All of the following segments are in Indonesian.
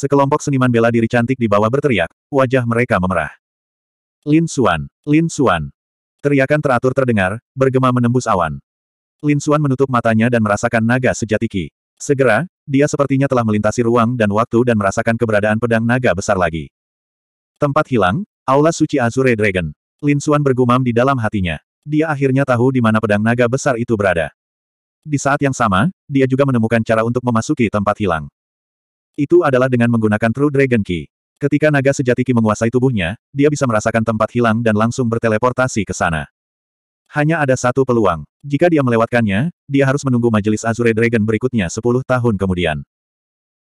Sekelompok seniman bela diri cantik di bawah berteriak, wajah mereka memerah. Lin Xuan, Lin Xuan. Teriakan teratur terdengar, bergema menembus awan. Lin Xuan menutup matanya dan merasakan naga sejati Ki. Segera, dia sepertinya telah melintasi ruang dan waktu dan merasakan keberadaan pedang naga besar lagi. Tempat hilang, Aula Suci Azure Dragon. Lin Xuan bergumam di dalam hatinya. Dia akhirnya tahu di mana pedang naga besar itu berada. Di saat yang sama, dia juga menemukan cara untuk memasuki tempat hilang. Itu adalah dengan menggunakan True Dragon Key. Ketika naga sejati Ki menguasai tubuhnya, dia bisa merasakan tempat hilang dan langsung berteleportasi ke sana. Hanya ada satu peluang. Jika dia melewatkannya, dia harus menunggu majelis Azure Dragon berikutnya 10 tahun kemudian.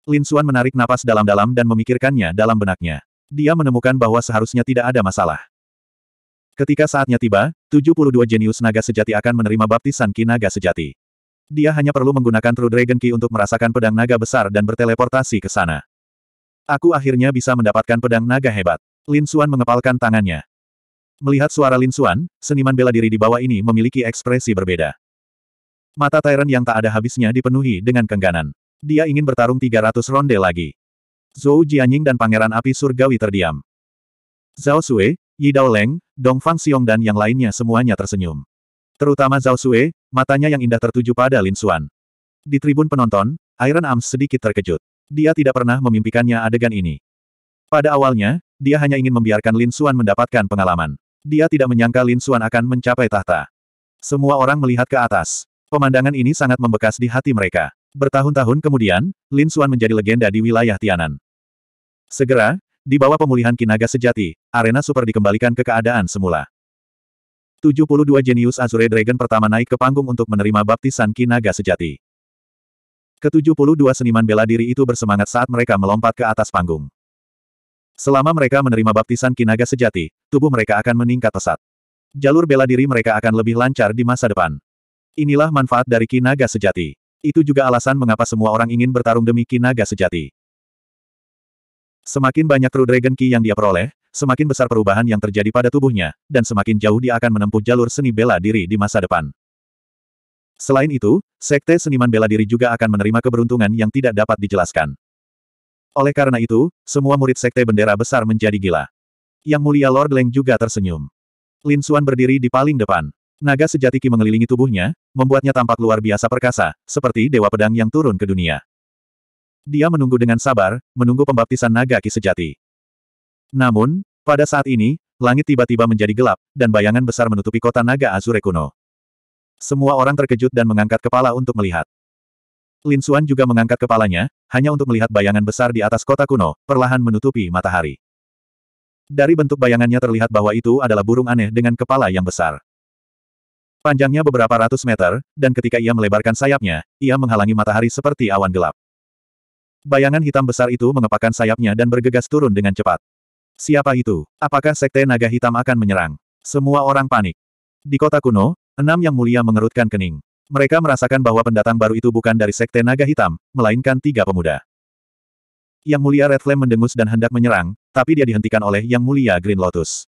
Lin Xuan menarik napas dalam-dalam dan memikirkannya dalam benaknya. Dia menemukan bahwa seharusnya tidak ada masalah. Ketika saatnya tiba, 72 jenius naga sejati akan menerima baptisan Ki naga sejati. Dia hanya perlu menggunakan True Dragon Key untuk merasakan pedang naga besar dan berteleportasi ke sana. Aku akhirnya bisa mendapatkan pedang naga hebat. Lin Xuan mengepalkan tangannya. Melihat suara Lin Xuan, seniman bela diri di bawah ini memiliki ekspresi berbeda. Mata Tyrant yang tak ada habisnya dipenuhi dengan kengganan. Dia ingin bertarung 300 ronde lagi. Zhou Jianying dan Pangeran Api Surgawi terdiam. Zhao Sui, Yi Dao Leng, Dong Fang Xiong dan yang lainnya semuanya tersenyum. Terutama Zhao Sue, matanya yang indah tertuju pada Lin Xuan. Di tribun penonton, Iron Arms sedikit terkejut. Dia tidak pernah memimpikannya adegan ini. Pada awalnya, dia hanya ingin membiarkan Lin Xuan mendapatkan pengalaman. Dia tidak menyangka Lin Xuan akan mencapai tahta. Semua orang melihat ke atas. Pemandangan ini sangat membekas di hati mereka. Bertahun-tahun kemudian, Lin Xuan menjadi legenda di wilayah Tianan. Segera, di bawah pemulihan kinaga sejati, arena super dikembalikan ke keadaan semula. 72 jenius Azure Dragon pertama naik ke panggung untuk menerima baptisan Ki Naga sejati. Ke-72 seniman bela diri itu bersemangat saat mereka melompat ke atas panggung. Selama mereka menerima baptisan Ki sejati, tubuh mereka akan meningkat pesat. Jalur bela diri mereka akan lebih lancar di masa depan. Inilah manfaat dari Ki sejati. Itu juga alasan mengapa semua orang ingin bertarung demi Ki sejati. Semakin banyak True Dragon Ki yang dia peroleh, semakin besar perubahan yang terjadi pada tubuhnya, dan semakin jauh dia akan menempuh jalur seni bela diri di masa depan. Selain itu, sekte seniman bela diri juga akan menerima keberuntungan yang tidak dapat dijelaskan. Oleh karena itu, semua murid sekte bendera besar menjadi gila. Yang mulia Lord Leng juga tersenyum. Lin Xuan berdiri di paling depan. Naga sejati Ki mengelilingi tubuhnya, membuatnya tampak luar biasa perkasa, seperti dewa pedang yang turun ke dunia. Dia menunggu dengan sabar, menunggu pembaptisan naga Ki sejati. Namun, pada saat ini, langit tiba-tiba menjadi gelap, dan bayangan besar menutupi kota naga Azure kuno. Semua orang terkejut dan mengangkat kepala untuk melihat. Lin Xuan juga mengangkat kepalanya, hanya untuk melihat bayangan besar di atas kota kuno, perlahan menutupi matahari. Dari bentuk bayangannya terlihat bahwa itu adalah burung aneh dengan kepala yang besar. Panjangnya beberapa ratus meter, dan ketika ia melebarkan sayapnya, ia menghalangi matahari seperti awan gelap. Bayangan hitam besar itu mengepakkan sayapnya dan bergegas turun dengan cepat. Siapa itu? Apakah Sekte Naga Hitam akan menyerang? Semua orang panik. Di kota kuno, enam yang mulia mengerutkan kening. Mereka merasakan bahwa pendatang baru itu bukan dari Sekte Naga Hitam, melainkan tiga pemuda. Yang mulia Red Flame mendengus dan hendak menyerang, tapi dia dihentikan oleh Yang mulia Green Lotus.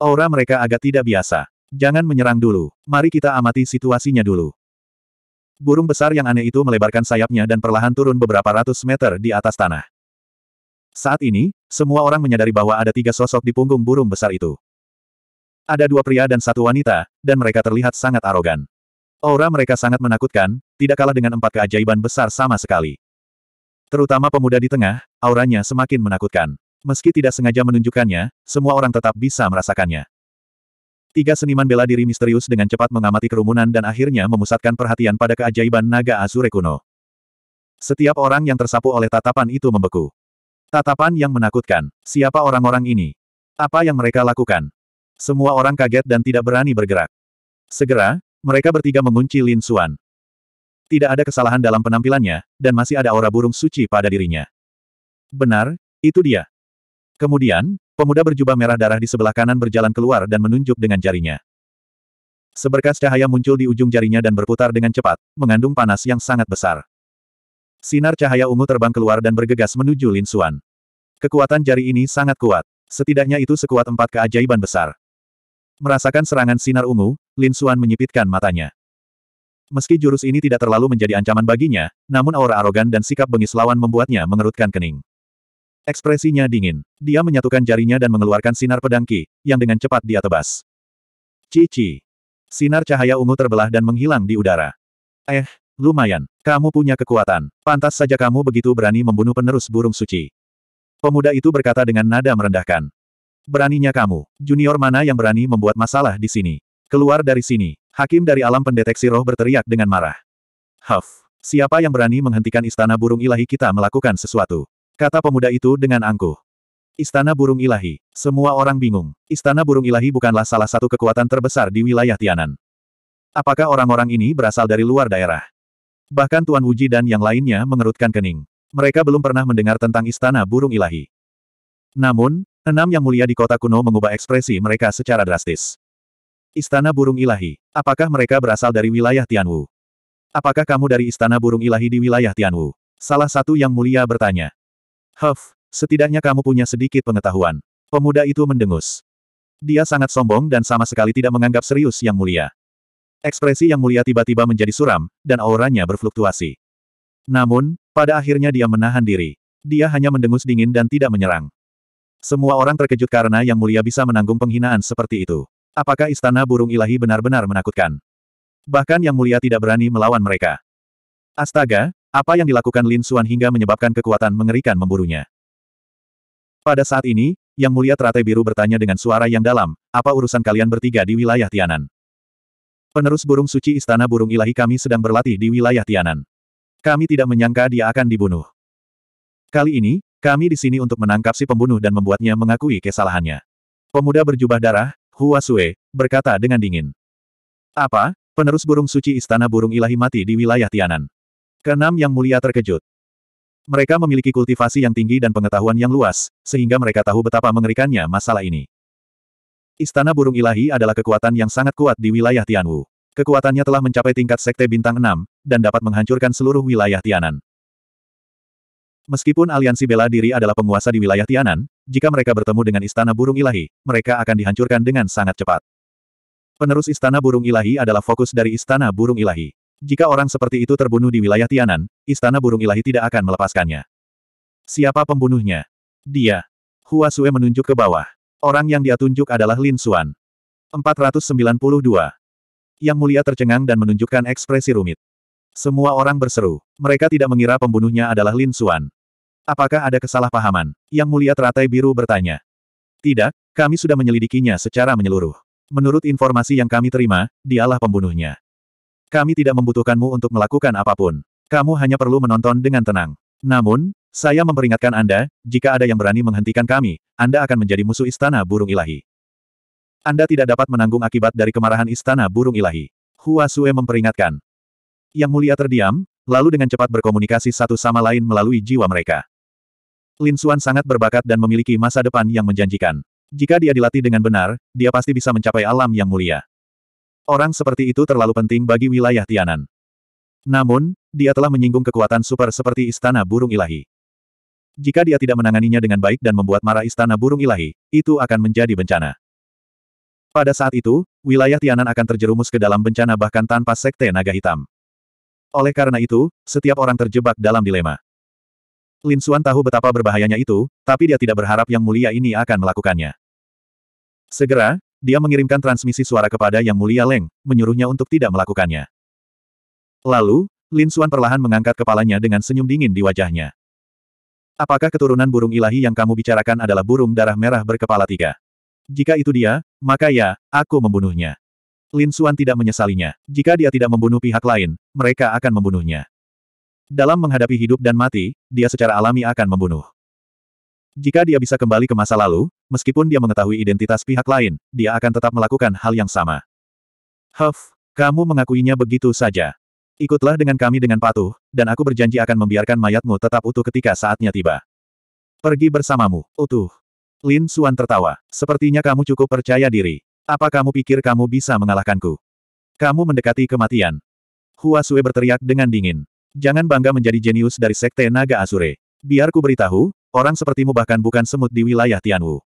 Aura mereka agak tidak biasa. Jangan menyerang dulu, mari kita amati situasinya dulu. Burung besar yang aneh itu melebarkan sayapnya dan perlahan turun beberapa ratus meter di atas tanah. Saat ini, semua orang menyadari bahwa ada tiga sosok di punggung burung besar itu. Ada dua pria dan satu wanita, dan mereka terlihat sangat arogan. Aura mereka sangat menakutkan, tidak kalah dengan empat keajaiban besar sama sekali. Terutama pemuda di tengah, auranya semakin menakutkan. Meski tidak sengaja menunjukkannya, semua orang tetap bisa merasakannya. Tiga seniman bela diri misterius dengan cepat mengamati kerumunan dan akhirnya memusatkan perhatian pada keajaiban naga Azure kuno. Setiap orang yang tersapu oleh tatapan itu membeku. Tatapan yang menakutkan. Siapa orang-orang ini? Apa yang mereka lakukan? Semua orang kaget dan tidak berani bergerak. Segera, mereka bertiga mengunci Lin Xuan. Tidak ada kesalahan dalam penampilannya, dan masih ada aura burung suci pada dirinya. Benar, itu dia. Kemudian, pemuda berjubah merah darah di sebelah kanan berjalan keluar dan menunjuk dengan jarinya. Seberkas cahaya muncul di ujung jarinya dan berputar dengan cepat, mengandung panas yang sangat besar. Sinar cahaya ungu terbang keluar dan bergegas menuju Lin Xuan. Kekuatan jari ini sangat kuat. Setidaknya itu sekuat empat keajaiban besar. Merasakan serangan sinar ungu, Lin Xuan menyipitkan matanya. Meski jurus ini tidak terlalu menjadi ancaman baginya, namun aura arogan dan sikap bengis lawan membuatnya mengerutkan kening. Ekspresinya dingin. Dia menyatukan jarinya dan mengeluarkan sinar pedang Ki, yang dengan cepat dia tebas. Cici. Sinar cahaya ungu terbelah dan menghilang di udara. Eh, Lumayan. Kamu punya kekuatan. Pantas saja kamu begitu berani membunuh penerus burung suci. Pemuda itu berkata dengan nada merendahkan. Beraninya kamu. Junior mana yang berani membuat masalah di sini? Keluar dari sini. Hakim dari alam pendeteksi roh berteriak dengan marah. Huff. Siapa yang berani menghentikan istana burung ilahi kita melakukan sesuatu? Kata pemuda itu dengan angkuh. Istana burung ilahi. Semua orang bingung. Istana burung ilahi bukanlah salah satu kekuatan terbesar di wilayah Tianan. Apakah orang-orang ini berasal dari luar daerah? Bahkan Tuan Wuji dan yang lainnya mengerutkan kening. Mereka belum pernah mendengar tentang Istana Burung Ilahi. Namun, enam yang mulia di kota kuno mengubah ekspresi mereka secara drastis. Istana Burung Ilahi. Apakah mereka berasal dari wilayah Tianwu? Apakah kamu dari Istana Burung Ilahi di wilayah Tianwu? Salah satu yang mulia bertanya. Huff, setidaknya kamu punya sedikit pengetahuan. Pemuda itu mendengus. Dia sangat sombong dan sama sekali tidak menganggap serius yang mulia. Ekspresi yang mulia tiba-tiba menjadi suram, dan auranya berfluktuasi. Namun, pada akhirnya dia menahan diri. Dia hanya mendengus dingin dan tidak menyerang. Semua orang terkejut karena yang mulia bisa menanggung penghinaan seperti itu. Apakah istana burung ilahi benar-benar menakutkan? Bahkan yang mulia tidak berani melawan mereka. Astaga, apa yang dilakukan Lin Xuan hingga menyebabkan kekuatan mengerikan memburunya? Pada saat ini, yang mulia teratai biru bertanya dengan suara yang dalam, apa urusan kalian bertiga di wilayah Tianan? Penerus burung suci istana burung ilahi kami sedang berlatih di wilayah Tianan. Kami tidak menyangka dia akan dibunuh. Kali ini, kami di sini untuk menangkap si pembunuh dan membuatnya mengakui kesalahannya. Pemuda berjubah darah, Hua Sue, berkata dengan dingin. Apa? Penerus burung suci istana burung ilahi mati di wilayah Tianan. Keenam yang mulia terkejut. Mereka memiliki kultivasi yang tinggi dan pengetahuan yang luas, sehingga mereka tahu betapa mengerikannya masalah ini. Istana Burung Ilahi adalah kekuatan yang sangat kuat di wilayah Tianwu. Kekuatannya telah mencapai tingkat Sekte Bintang 6, dan dapat menghancurkan seluruh wilayah Tianan. Meskipun aliansi bela diri adalah penguasa di wilayah Tianan, jika mereka bertemu dengan Istana Burung Ilahi, mereka akan dihancurkan dengan sangat cepat. Penerus Istana Burung Ilahi adalah fokus dari Istana Burung Ilahi. Jika orang seperti itu terbunuh di wilayah Tianan, Istana Burung Ilahi tidak akan melepaskannya. Siapa pembunuhnya? Dia. Hua Sue menunjuk ke bawah. Orang yang dia tunjuk adalah Lin Xuan. 492. Yang mulia tercengang dan menunjukkan ekspresi rumit. Semua orang berseru. Mereka tidak mengira pembunuhnya adalah Lin Xuan. Apakah ada kesalahpahaman? Yang mulia teratai biru bertanya. Tidak, kami sudah menyelidikinya secara menyeluruh. Menurut informasi yang kami terima, dialah pembunuhnya. Kami tidak membutuhkanmu untuk melakukan apapun. Kamu hanya perlu menonton dengan tenang. Namun, saya memperingatkan Anda, jika ada yang berani menghentikan kami, Anda akan menjadi musuh istana burung ilahi. Anda tidak dapat menanggung akibat dari kemarahan istana burung ilahi. Hua Sue memperingatkan. Yang mulia terdiam, lalu dengan cepat berkomunikasi satu sama lain melalui jiwa mereka. Lin Xuan sangat berbakat dan memiliki masa depan yang menjanjikan. Jika dia dilatih dengan benar, dia pasti bisa mencapai alam yang mulia. Orang seperti itu terlalu penting bagi wilayah Tianan. Namun, dia telah menyinggung kekuatan super seperti Istana Burung Ilahi. Jika dia tidak menanganinya dengan baik dan membuat marah istana burung ilahi, itu akan menjadi bencana. Pada saat itu, wilayah Tianan akan terjerumus ke dalam bencana bahkan tanpa sekte naga hitam. Oleh karena itu, setiap orang terjebak dalam dilema. Lin Xuan tahu betapa berbahayanya itu, tapi dia tidak berharap yang mulia ini akan melakukannya. Segera, dia mengirimkan transmisi suara kepada yang mulia Leng, menyuruhnya untuk tidak melakukannya. Lalu, Lin Xuan perlahan mengangkat kepalanya dengan senyum dingin di wajahnya. Apakah keturunan burung ilahi yang kamu bicarakan adalah burung darah merah berkepala tiga? Jika itu dia, maka ya, aku membunuhnya. Lin Xuan tidak menyesalinya. Jika dia tidak membunuh pihak lain, mereka akan membunuhnya. Dalam menghadapi hidup dan mati, dia secara alami akan membunuh. Jika dia bisa kembali ke masa lalu, meskipun dia mengetahui identitas pihak lain, dia akan tetap melakukan hal yang sama. Huff, kamu mengakuinya begitu saja. Ikutlah dengan kami dengan patuh, dan aku berjanji akan membiarkan mayatmu tetap utuh ketika saatnya tiba. Pergi bersamamu, utuh. Lin Suan tertawa. Sepertinya kamu cukup percaya diri. Apa kamu pikir kamu bisa mengalahkanku? Kamu mendekati kematian. Hua Sue berteriak dengan dingin. Jangan bangga menjadi jenius dari Sekte Naga Asure. Biar ku beritahu, orang sepertimu bahkan bukan semut di wilayah Tianwu.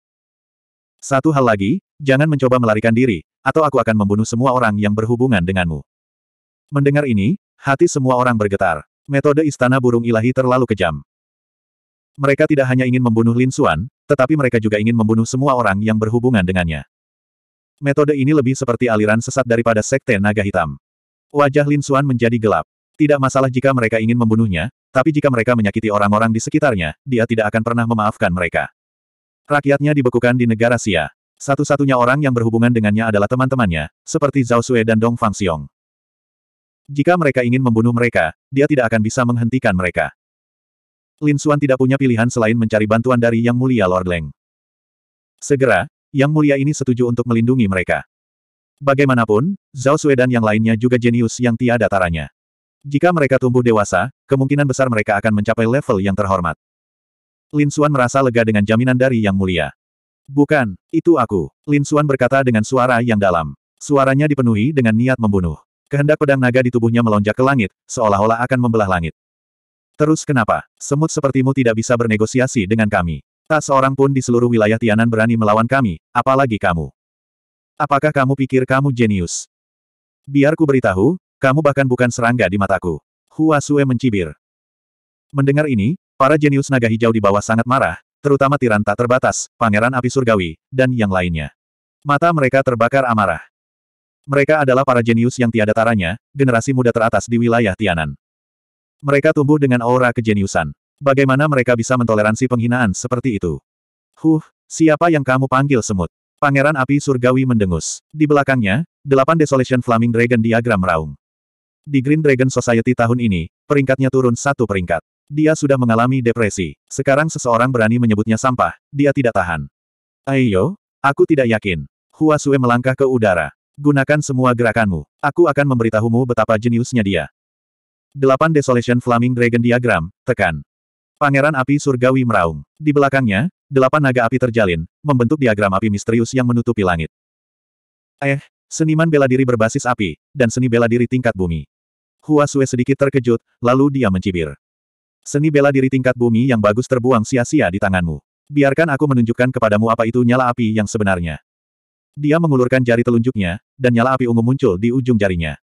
Satu hal lagi, jangan mencoba melarikan diri, atau aku akan membunuh semua orang yang berhubungan denganmu. Mendengar ini, hati semua orang bergetar. Metode istana burung ilahi terlalu kejam. Mereka tidak hanya ingin membunuh Lin Suan, tetapi mereka juga ingin membunuh semua orang yang berhubungan dengannya. Metode ini lebih seperti aliran sesat daripada sekte naga hitam. Wajah Lin Suan menjadi gelap. Tidak masalah jika mereka ingin membunuhnya, tapi jika mereka menyakiti orang-orang di sekitarnya, dia tidak akan pernah memaafkan mereka. Rakyatnya dibekukan di negara Xia. Satu-satunya orang yang berhubungan dengannya adalah teman-temannya, seperti Zhao Sui dan Dong Fang Xiong. Jika mereka ingin membunuh mereka, dia tidak akan bisa menghentikan mereka. Lin Xuan tidak punya pilihan selain mencari bantuan dari Yang Mulia Lord Leng. Segera, Yang Mulia ini setuju untuk melindungi mereka. Bagaimanapun, Zhao Sui dan yang lainnya juga jenius yang tiada taranya. Jika mereka tumbuh dewasa, kemungkinan besar mereka akan mencapai level yang terhormat. Lin Xuan merasa lega dengan jaminan dari Yang Mulia. Bukan, itu aku, Lin Xuan berkata dengan suara yang dalam. Suaranya dipenuhi dengan niat membunuh. Kehendak pedang naga di tubuhnya melonjak ke langit, seolah-olah akan membelah langit. Terus kenapa? Semut sepertimu tidak bisa bernegosiasi dengan kami. Tak seorang pun di seluruh wilayah Tianan berani melawan kami, apalagi kamu. Apakah kamu pikir kamu jenius? Biar ku beritahu, kamu bahkan bukan serangga di mataku. Hua Sue mencibir. Mendengar ini, para jenius naga hijau di bawah sangat marah, terutama Tiran tak terbatas, Pangeran Api Surgawi, dan yang lainnya. Mata mereka terbakar amarah. Mereka adalah para jenius yang tiada taranya, generasi muda teratas di wilayah Tianan. Mereka tumbuh dengan aura kejeniusan. Bagaimana mereka bisa mentoleransi penghinaan seperti itu? Huh, siapa yang kamu panggil semut? Pangeran api surgawi mendengus. Di belakangnya, delapan Desolation Flaming Dragon diagram raung. Di Green Dragon Society tahun ini, peringkatnya turun satu peringkat. Dia sudah mengalami depresi. Sekarang seseorang berani menyebutnya sampah, dia tidak tahan. Ayo, aku tidak yakin. Huasue melangkah ke udara. Gunakan semua gerakanmu. Aku akan memberitahumu betapa jeniusnya dia. 8 Desolation Flaming Dragon Diagram, tekan. Pangeran api surgawi meraung. Di belakangnya, delapan naga api terjalin, membentuk diagram api misterius yang menutupi langit. Eh, seniman bela diri berbasis api, dan seni bela diri tingkat bumi. Hua Sue sedikit terkejut, lalu dia mencibir. Seni bela diri tingkat bumi yang bagus terbuang sia-sia di tanganmu. Biarkan aku menunjukkan kepadamu apa itu nyala api yang sebenarnya. Dia mengulurkan jari telunjuknya, dan nyala api ungu muncul di ujung jarinya.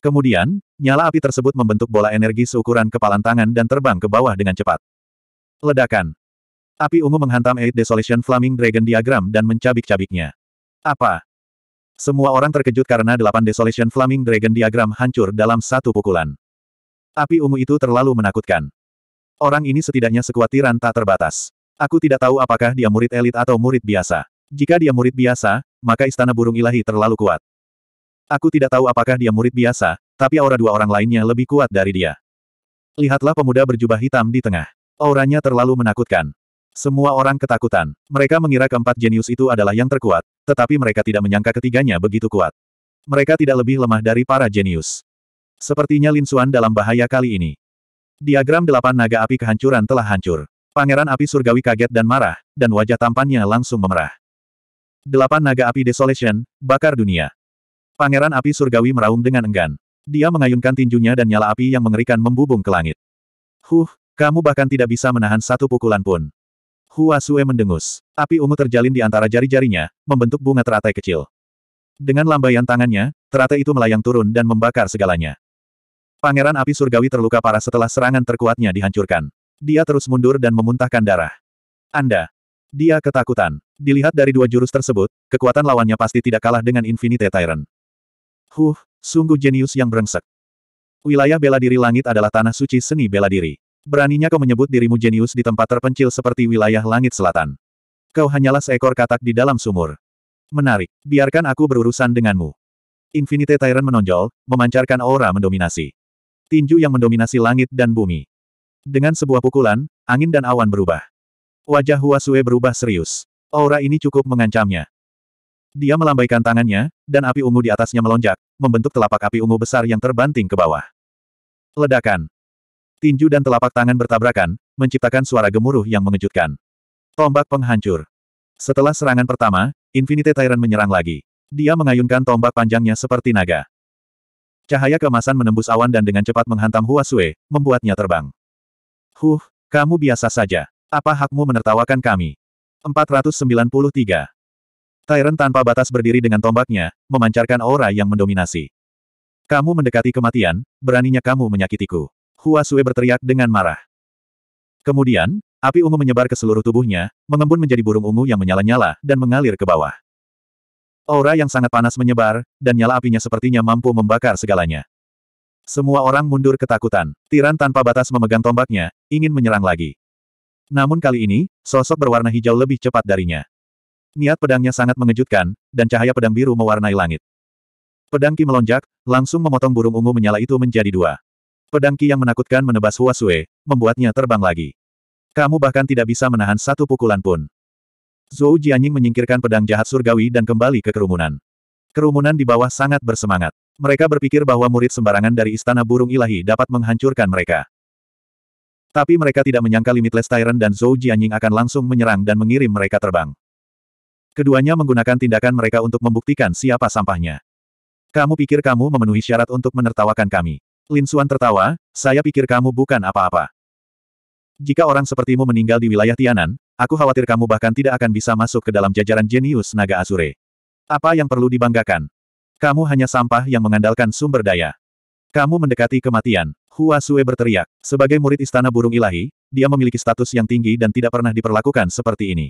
Kemudian, nyala api tersebut membentuk bola energi seukuran kepalan tangan dan terbang ke bawah dengan cepat. Ledakan. Api ungu menghantam Eight Desolation Flaming Dragon Diagram dan mencabik-cabiknya. Apa? Semua orang terkejut karena delapan Desolation Flaming Dragon Diagram hancur dalam satu pukulan. Api ungu itu terlalu menakutkan. Orang ini setidaknya sekuat tiran tak terbatas. Aku tidak tahu apakah dia murid elit atau murid biasa. Jika dia murid biasa, maka istana burung ilahi terlalu kuat. Aku tidak tahu apakah dia murid biasa, tapi aura dua orang lainnya lebih kuat dari dia. Lihatlah pemuda berjubah hitam di tengah. Auranya terlalu menakutkan. Semua orang ketakutan. Mereka mengira keempat jenius itu adalah yang terkuat, tetapi mereka tidak menyangka ketiganya begitu kuat. Mereka tidak lebih lemah dari para jenius. Sepertinya Lin Xuan dalam bahaya kali ini. Diagram delapan naga api kehancuran telah hancur. Pangeran api surgawi kaget dan marah, dan wajah tampannya langsung memerah. Delapan naga api desolation, bakar dunia. Pangeran api surgawi meraung dengan enggan. Dia mengayunkan tinjunya dan nyala api yang mengerikan membubung ke langit. Huh, kamu bahkan tidak bisa menahan satu pukulan pun. Hua Sue mendengus. Api ungu terjalin di antara jari-jarinya, membentuk bunga teratai kecil. Dengan lambaian tangannya, teratai itu melayang turun dan membakar segalanya. Pangeran api surgawi terluka parah setelah serangan terkuatnya dihancurkan. Dia terus mundur dan memuntahkan darah. Anda, dia ketakutan. Dilihat dari dua jurus tersebut, kekuatan lawannya pasti tidak kalah dengan Infinite Tyrant. Huh, sungguh jenius yang brengsek. Wilayah bela diri langit adalah tanah suci seni bela diri. Beraninya kau menyebut dirimu jenius di tempat terpencil seperti wilayah langit selatan. Kau hanyalah seekor katak di dalam sumur. Menarik, biarkan aku berurusan denganmu. Infinite Tyrant menonjol, memancarkan aura mendominasi. Tinju yang mendominasi langit dan bumi. Dengan sebuah pukulan, angin dan awan berubah. Wajah Huasue berubah serius. Aura ini cukup mengancamnya. Dia melambaikan tangannya, dan api ungu di atasnya melonjak, membentuk telapak api ungu besar yang terbanting ke bawah. Ledakan. Tinju dan telapak tangan bertabrakan, menciptakan suara gemuruh yang mengejutkan. Tombak penghancur. Setelah serangan pertama, Infinite Tyrant menyerang lagi. Dia mengayunkan tombak panjangnya seperti naga. Cahaya kemasan menembus awan dan dengan cepat menghantam Huasue, membuatnya terbang. Huh, kamu biasa saja. Apa hakmu menertawakan kami? 493. Tyrant tanpa batas berdiri dengan tombaknya, memancarkan aura yang mendominasi. Kamu mendekati kematian, beraninya kamu menyakitiku. Hua Sui berteriak dengan marah. Kemudian, api ungu menyebar ke seluruh tubuhnya, mengembun menjadi burung ungu yang menyala-nyala, dan mengalir ke bawah. Aura yang sangat panas menyebar, dan nyala apinya sepertinya mampu membakar segalanya. Semua orang mundur ketakutan. Tiran tanpa batas memegang tombaknya, ingin menyerang lagi. Namun kali ini, sosok berwarna hijau lebih cepat darinya. Niat pedangnya sangat mengejutkan, dan cahaya pedang biru mewarnai langit. Pedang Ki melonjak, langsung memotong burung ungu menyala itu menjadi dua. Pedang Ki yang menakutkan menebas Hua Sue, membuatnya terbang lagi. Kamu bahkan tidak bisa menahan satu pukulan pun. Zhou Jianying menyingkirkan pedang jahat surgawi dan kembali ke kerumunan. Kerumunan di bawah sangat bersemangat. Mereka berpikir bahwa murid sembarangan dari Istana Burung Ilahi dapat menghancurkan mereka. Tapi mereka tidak menyangka Limitless Tyrant dan Zhou Jianying akan langsung menyerang dan mengirim mereka terbang. Keduanya menggunakan tindakan mereka untuk membuktikan siapa sampahnya. Kamu pikir kamu memenuhi syarat untuk menertawakan kami. Lin Xuan tertawa, saya pikir kamu bukan apa-apa. Jika orang sepertimu meninggal di wilayah Tianan, aku khawatir kamu bahkan tidak akan bisa masuk ke dalam jajaran jenius naga Azure. Apa yang perlu dibanggakan? Kamu hanya sampah yang mengandalkan sumber daya. Kamu mendekati kematian. Hua Sue berteriak. Sebagai murid istana burung ilahi, dia memiliki status yang tinggi dan tidak pernah diperlakukan seperti ini.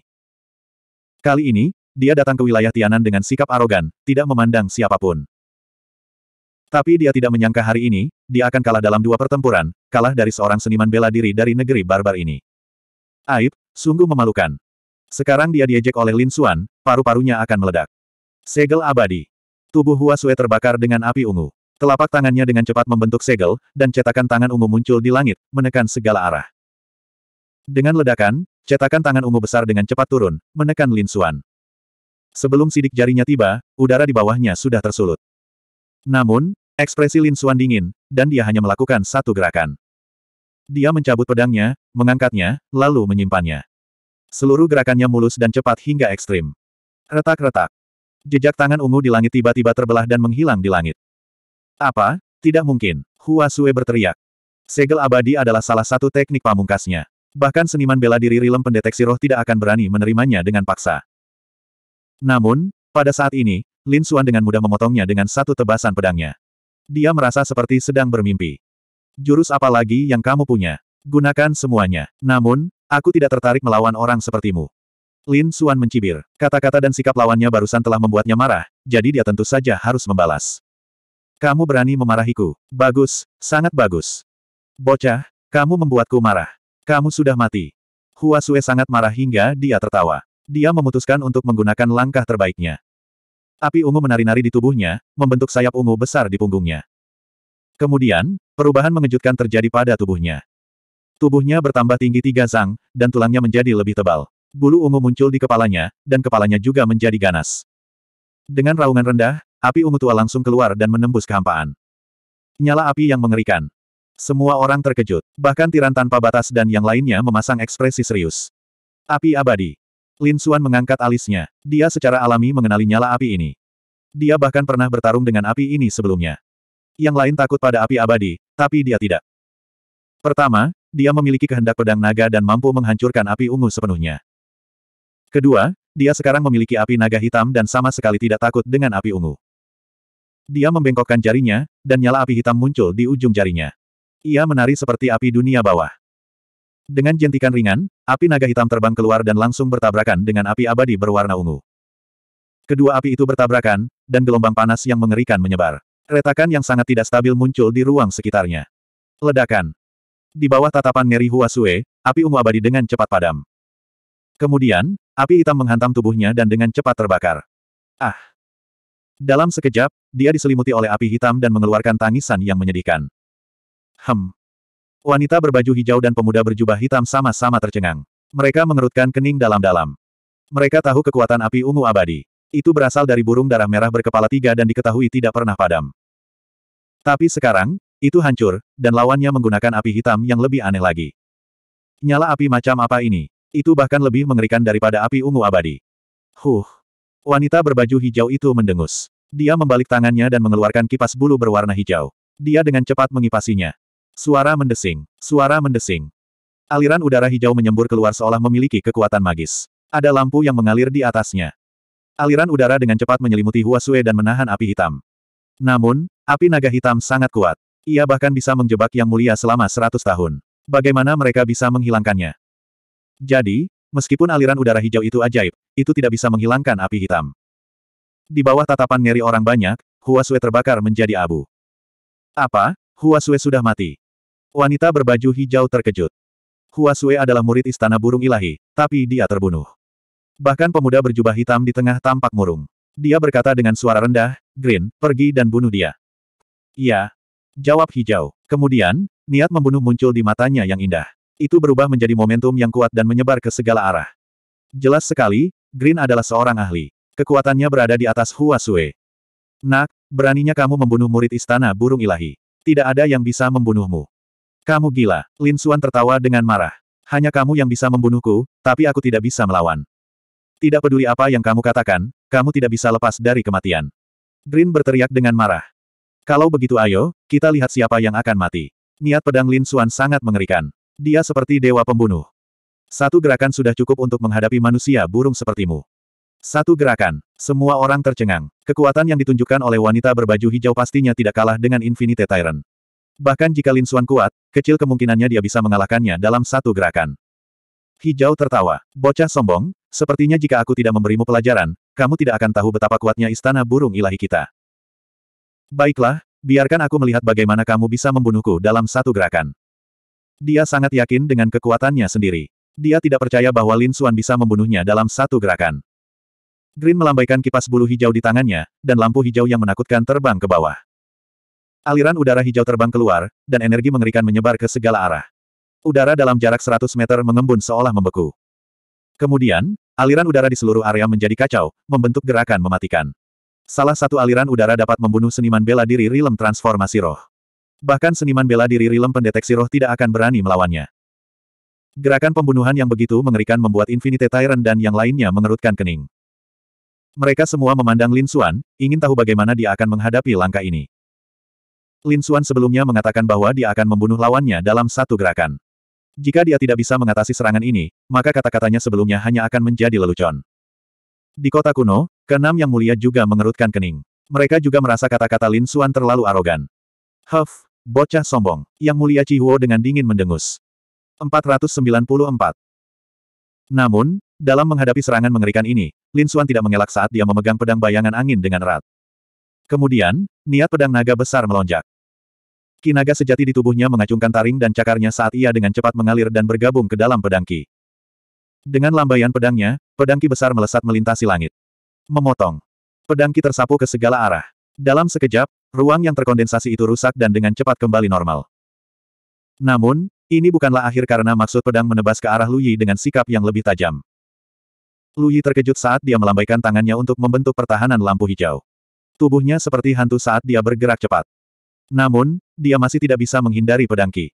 Kali ini, dia datang ke wilayah Tianan dengan sikap arogan, tidak memandang siapapun. Tapi dia tidak menyangka hari ini, dia akan kalah dalam dua pertempuran, kalah dari seorang seniman bela diri dari negeri barbar ini. Aib, sungguh memalukan. Sekarang dia diejek oleh Lin Xuan, paru-parunya akan meledak. Segel abadi. Tubuh Hua Sue terbakar dengan api ungu. Telapak tangannya dengan cepat membentuk segel, dan cetakan tangan ungu muncul di langit, menekan segala arah. Dengan ledakan, cetakan tangan ungu besar dengan cepat turun, menekan Lin Xuan. Sebelum sidik jarinya tiba, udara di bawahnya sudah tersulut. Namun, ekspresi Lin Xuan dingin, dan dia hanya melakukan satu gerakan. Dia mencabut pedangnya, mengangkatnya, lalu menyimpannya. Seluruh gerakannya mulus dan cepat hingga ekstrim. Retak-retak. Jejak tangan ungu di langit tiba-tiba terbelah dan menghilang di langit. Apa? Tidak mungkin. Hua Sue berteriak. Segel abadi adalah salah satu teknik pamungkasnya. Bahkan seniman bela diri Rilem pendeteksi roh tidak akan berani menerimanya dengan paksa. Namun, pada saat ini, Lin Xuan dengan mudah memotongnya dengan satu tebasan pedangnya. Dia merasa seperti sedang bermimpi. Jurus apa lagi yang kamu punya? Gunakan semuanya. Namun, aku tidak tertarik melawan orang sepertimu. Lin Xuan mencibir. Kata-kata dan sikap lawannya barusan telah membuatnya marah, jadi dia tentu saja harus membalas. Kamu berani memarahiku. Bagus, sangat bagus. Bocah, kamu membuatku marah. Kamu sudah mati. Hua Sue sangat marah hingga dia tertawa. Dia memutuskan untuk menggunakan langkah terbaiknya. Api ungu menari-nari di tubuhnya, membentuk sayap ungu besar di punggungnya. Kemudian, perubahan mengejutkan terjadi pada tubuhnya. Tubuhnya bertambah tinggi tiga zang, dan tulangnya menjadi lebih tebal. Bulu ungu muncul di kepalanya, dan kepalanya juga menjadi ganas. Dengan raungan rendah, Api ungu tua langsung keluar dan menembus kehampaan. Nyala api yang mengerikan. Semua orang terkejut, bahkan tiran tanpa batas dan yang lainnya memasang ekspresi serius. Api abadi. Lin Suan mengangkat alisnya. Dia secara alami mengenali nyala api ini. Dia bahkan pernah bertarung dengan api ini sebelumnya. Yang lain takut pada api abadi, tapi dia tidak. Pertama, dia memiliki kehendak pedang naga dan mampu menghancurkan api ungu sepenuhnya. Kedua, dia sekarang memiliki api naga hitam dan sama sekali tidak takut dengan api ungu. Dia membengkokkan jarinya, dan nyala api hitam muncul di ujung jarinya. Ia menari seperti api dunia bawah. Dengan jentikan ringan, api naga hitam terbang keluar dan langsung bertabrakan dengan api abadi berwarna ungu. Kedua api itu bertabrakan, dan gelombang panas yang mengerikan menyebar. Retakan yang sangat tidak stabil muncul di ruang sekitarnya. Ledakan. Di bawah tatapan Ngeri Huasue, api ungu abadi dengan cepat padam. Kemudian, api hitam menghantam tubuhnya dan dengan cepat terbakar. Ah! Dalam sekejap, dia diselimuti oleh api hitam dan mengeluarkan tangisan yang menyedihkan. Hem. Wanita berbaju hijau dan pemuda berjubah hitam sama-sama tercengang. Mereka mengerutkan kening dalam-dalam. Mereka tahu kekuatan api ungu abadi. Itu berasal dari burung darah merah berkepala tiga dan diketahui tidak pernah padam. Tapi sekarang, itu hancur, dan lawannya menggunakan api hitam yang lebih aneh lagi. Nyala api macam apa ini? Itu bahkan lebih mengerikan daripada api ungu abadi. Huh. Wanita berbaju hijau itu mendengus. Dia membalik tangannya dan mengeluarkan kipas bulu berwarna hijau. Dia dengan cepat mengipasinya. Suara mendesing. Suara mendesing. Aliran udara hijau menyembur keluar seolah memiliki kekuatan magis. Ada lampu yang mengalir di atasnya. Aliran udara dengan cepat menyelimuti Huasue dan menahan api hitam. Namun, api naga hitam sangat kuat. Ia bahkan bisa menjebak yang mulia selama seratus tahun. Bagaimana mereka bisa menghilangkannya? Jadi, meskipun aliran udara hijau itu ajaib, itu tidak bisa menghilangkan api hitam. Di bawah tatapan ngeri orang banyak, Huasue terbakar menjadi abu. Apa? Huasue sudah mati. Wanita berbaju hijau terkejut. Huasue adalah murid istana burung ilahi, tapi dia terbunuh. Bahkan pemuda berjubah hitam di tengah tampak murung. Dia berkata dengan suara rendah, Green, pergi dan bunuh dia. Iya. Jawab hijau. Kemudian, niat membunuh muncul di matanya yang indah. Itu berubah menjadi momentum yang kuat dan menyebar ke segala arah. Jelas sekali, Green adalah seorang ahli. Kekuatannya berada di atas Hua Sui. Nak, beraninya kamu membunuh murid istana burung ilahi. Tidak ada yang bisa membunuhmu. Kamu gila, Lin Suan tertawa dengan marah. Hanya kamu yang bisa membunuhku, tapi aku tidak bisa melawan. Tidak peduli apa yang kamu katakan, kamu tidak bisa lepas dari kematian. Green berteriak dengan marah. Kalau begitu ayo, kita lihat siapa yang akan mati. Niat pedang Lin Suan sangat mengerikan. Dia seperti dewa pembunuh. Satu gerakan sudah cukup untuk menghadapi manusia burung sepertimu. Satu gerakan. Semua orang tercengang. Kekuatan yang ditunjukkan oleh wanita berbaju hijau pastinya tidak kalah dengan Infinite Tyrant. Bahkan jika Lin Xuan kuat, kecil kemungkinannya dia bisa mengalahkannya dalam satu gerakan. Hijau tertawa. Bocah sombong, sepertinya jika aku tidak memberimu pelajaran, kamu tidak akan tahu betapa kuatnya istana burung ilahi kita. Baiklah, biarkan aku melihat bagaimana kamu bisa membunuhku dalam satu gerakan. Dia sangat yakin dengan kekuatannya sendiri. Dia tidak percaya bahwa Lin Xuan bisa membunuhnya dalam satu gerakan. Green melambaikan kipas bulu hijau di tangannya, dan lampu hijau yang menakutkan terbang ke bawah. Aliran udara hijau terbang keluar, dan energi mengerikan menyebar ke segala arah. Udara dalam jarak 100 meter mengembun seolah membeku. Kemudian, aliran udara di seluruh area menjadi kacau, membentuk gerakan mematikan. Salah satu aliran udara dapat membunuh seniman bela diri Rilem transformasi roh. Bahkan seniman bela diri Rilem pendeteksi roh tidak akan berani melawannya. Gerakan pembunuhan yang begitu mengerikan membuat Infinite Tyrant dan yang lainnya mengerutkan kening. Mereka semua memandang Lin Xuan, ingin tahu bagaimana dia akan menghadapi langkah ini. Lin Xuan sebelumnya mengatakan bahwa dia akan membunuh lawannya dalam satu gerakan. Jika dia tidak bisa mengatasi serangan ini, maka kata-katanya sebelumnya hanya akan menjadi lelucon. Di kota kuno, keenam yang mulia juga mengerutkan kening. Mereka juga merasa kata-kata Lin Xuan terlalu arogan. Huff, bocah sombong, yang mulia Chi Huo dengan dingin mendengus. 494. Namun, dalam menghadapi serangan mengerikan ini, Lin Xuan tidak mengelak saat dia memegang pedang bayangan angin dengan erat. Kemudian, niat pedang naga besar melonjak. Kinaga sejati di tubuhnya mengacungkan taring dan cakarnya saat ia dengan cepat mengalir dan bergabung ke dalam pedang Ki. Dengan lambaian pedangnya, pedang Ki besar melesat melintasi langit. Memotong. Pedang Ki tersapu ke segala arah. Dalam sekejap, ruang yang terkondensasi itu rusak dan dengan cepat kembali normal. Namun, ini bukanlah akhir karena maksud pedang menebas ke arah Luyi dengan sikap yang lebih tajam. Lui terkejut saat dia melambaikan tangannya untuk membentuk pertahanan lampu hijau. Tubuhnya seperti hantu saat dia bergerak cepat. Namun, dia masih tidak bisa menghindari pedang Qi.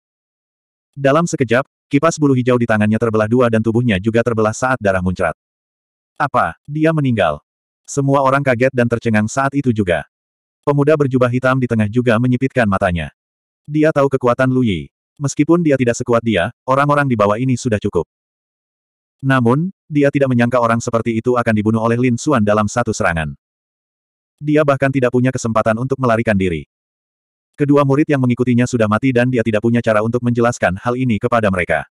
Dalam sekejap, kipas bulu hijau di tangannya terbelah dua dan tubuhnya juga terbelah saat darah muncrat. Apa, dia meninggal? Semua orang kaget dan tercengang saat itu juga. Pemuda berjubah hitam di tengah juga menyipitkan matanya. Dia tahu kekuatan Lu Yi. Meskipun dia tidak sekuat dia, orang-orang di bawah ini sudah cukup. Namun, dia tidak menyangka orang seperti itu akan dibunuh oleh Lin Xuan dalam satu serangan. Dia bahkan tidak punya kesempatan untuk melarikan diri. Kedua murid yang mengikutinya sudah mati dan dia tidak punya cara untuk menjelaskan hal ini kepada mereka.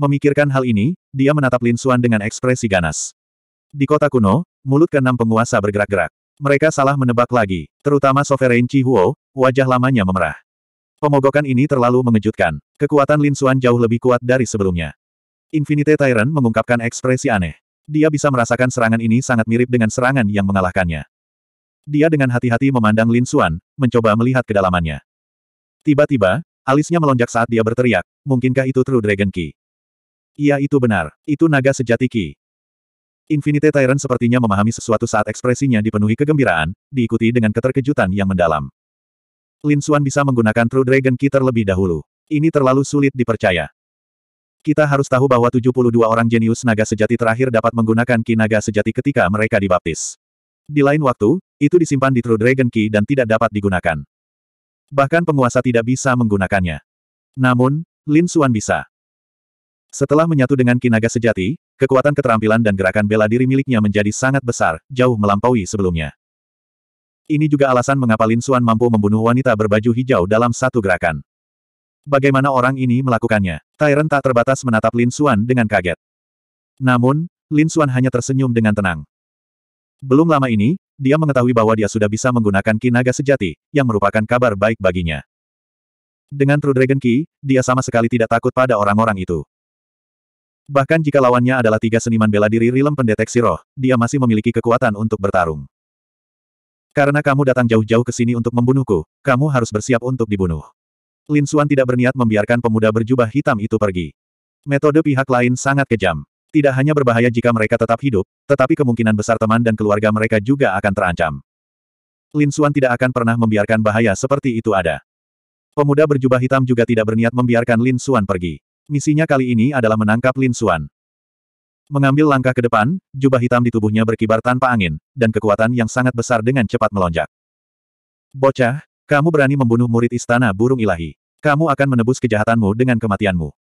Memikirkan hal ini, dia menatap Lin Xuan dengan ekspresi ganas. Di kota kuno, mulut keenam penguasa bergerak-gerak. Mereka salah menebak lagi, terutama Sovereign Chi Huo, wajah lamanya memerah. Pemogokan ini terlalu mengejutkan. Kekuatan Lin Xuan jauh lebih kuat dari sebelumnya. Infinite Tyrant mengungkapkan ekspresi aneh. Dia bisa merasakan serangan ini sangat mirip dengan serangan yang mengalahkannya. Dia dengan hati-hati memandang Lin Xuan, mencoba melihat kedalamannya. Tiba-tiba, alisnya melonjak saat dia berteriak, mungkinkah itu True Dragon Ki? Iya itu benar, itu naga sejati Ki. Infinite Tyrant sepertinya memahami sesuatu saat ekspresinya dipenuhi kegembiraan, diikuti dengan keterkejutan yang mendalam. Lin Xuan bisa menggunakan True Dragon Ki terlebih dahulu. Ini terlalu sulit dipercaya. Kita harus tahu bahwa 72 orang jenius naga sejati terakhir dapat menggunakan ki naga sejati ketika mereka dibaptis. Di lain waktu, itu disimpan di True Dragon Key dan tidak dapat digunakan. Bahkan penguasa tidak bisa menggunakannya. Namun, Lin Xuan bisa. Setelah menyatu dengan kinaga sejati, kekuatan keterampilan dan gerakan bela diri miliknya menjadi sangat besar, jauh melampaui sebelumnya. Ini juga alasan mengapa Lin Xuan mampu membunuh wanita berbaju hijau dalam satu gerakan. Bagaimana orang ini melakukannya? Tyrant tak terbatas menatap Lin Xuan dengan kaget. Namun, Lin Xuan hanya tersenyum dengan tenang. Belum lama ini, dia mengetahui bahwa dia sudah bisa menggunakan Ki Naga Sejati, yang merupakan kabar baik baginya. Dengan True Dragon Ki, dia sama sekali tidak takut pada orang-orang itu. Bahkan jika lawannya adalah tiga seniman bela diri Rilem pendeteksi roh, dia masih memiliki kekuatan untuk bertarung. Karena kamu datang jauh-jauh ke sini untuk membunuhku, kamu harus bersiap untuk dibunuh. Lin Suan tidak berniat membiarkan pemuda berjubah hitam itu pergi. Metode pihak lain sangat kejam. Tidak hanya berbahaya jika mereka tetap hidup, tetapi kemungkinan besar teman dan keluarga mereka juga akan terancam. Lin Suan tidak akan pernah membiarkan bahaya seperti itu ada. Pemuda berjubah hitam juga tidak berniat membiarkan Lin Suan pergi. Misinya kali ini adalah menangkap Lin Suan. Mengambil langkah ke depan, jubah hitam di tubuhnya berkibar tanpa angin, dan kekuatan yang sangat besar dengan cepat melonjak. Bocah, kamu berani membunuh murid istana burung ilahi. Kamu akan menebus kejahatanmu dengan kematianmu.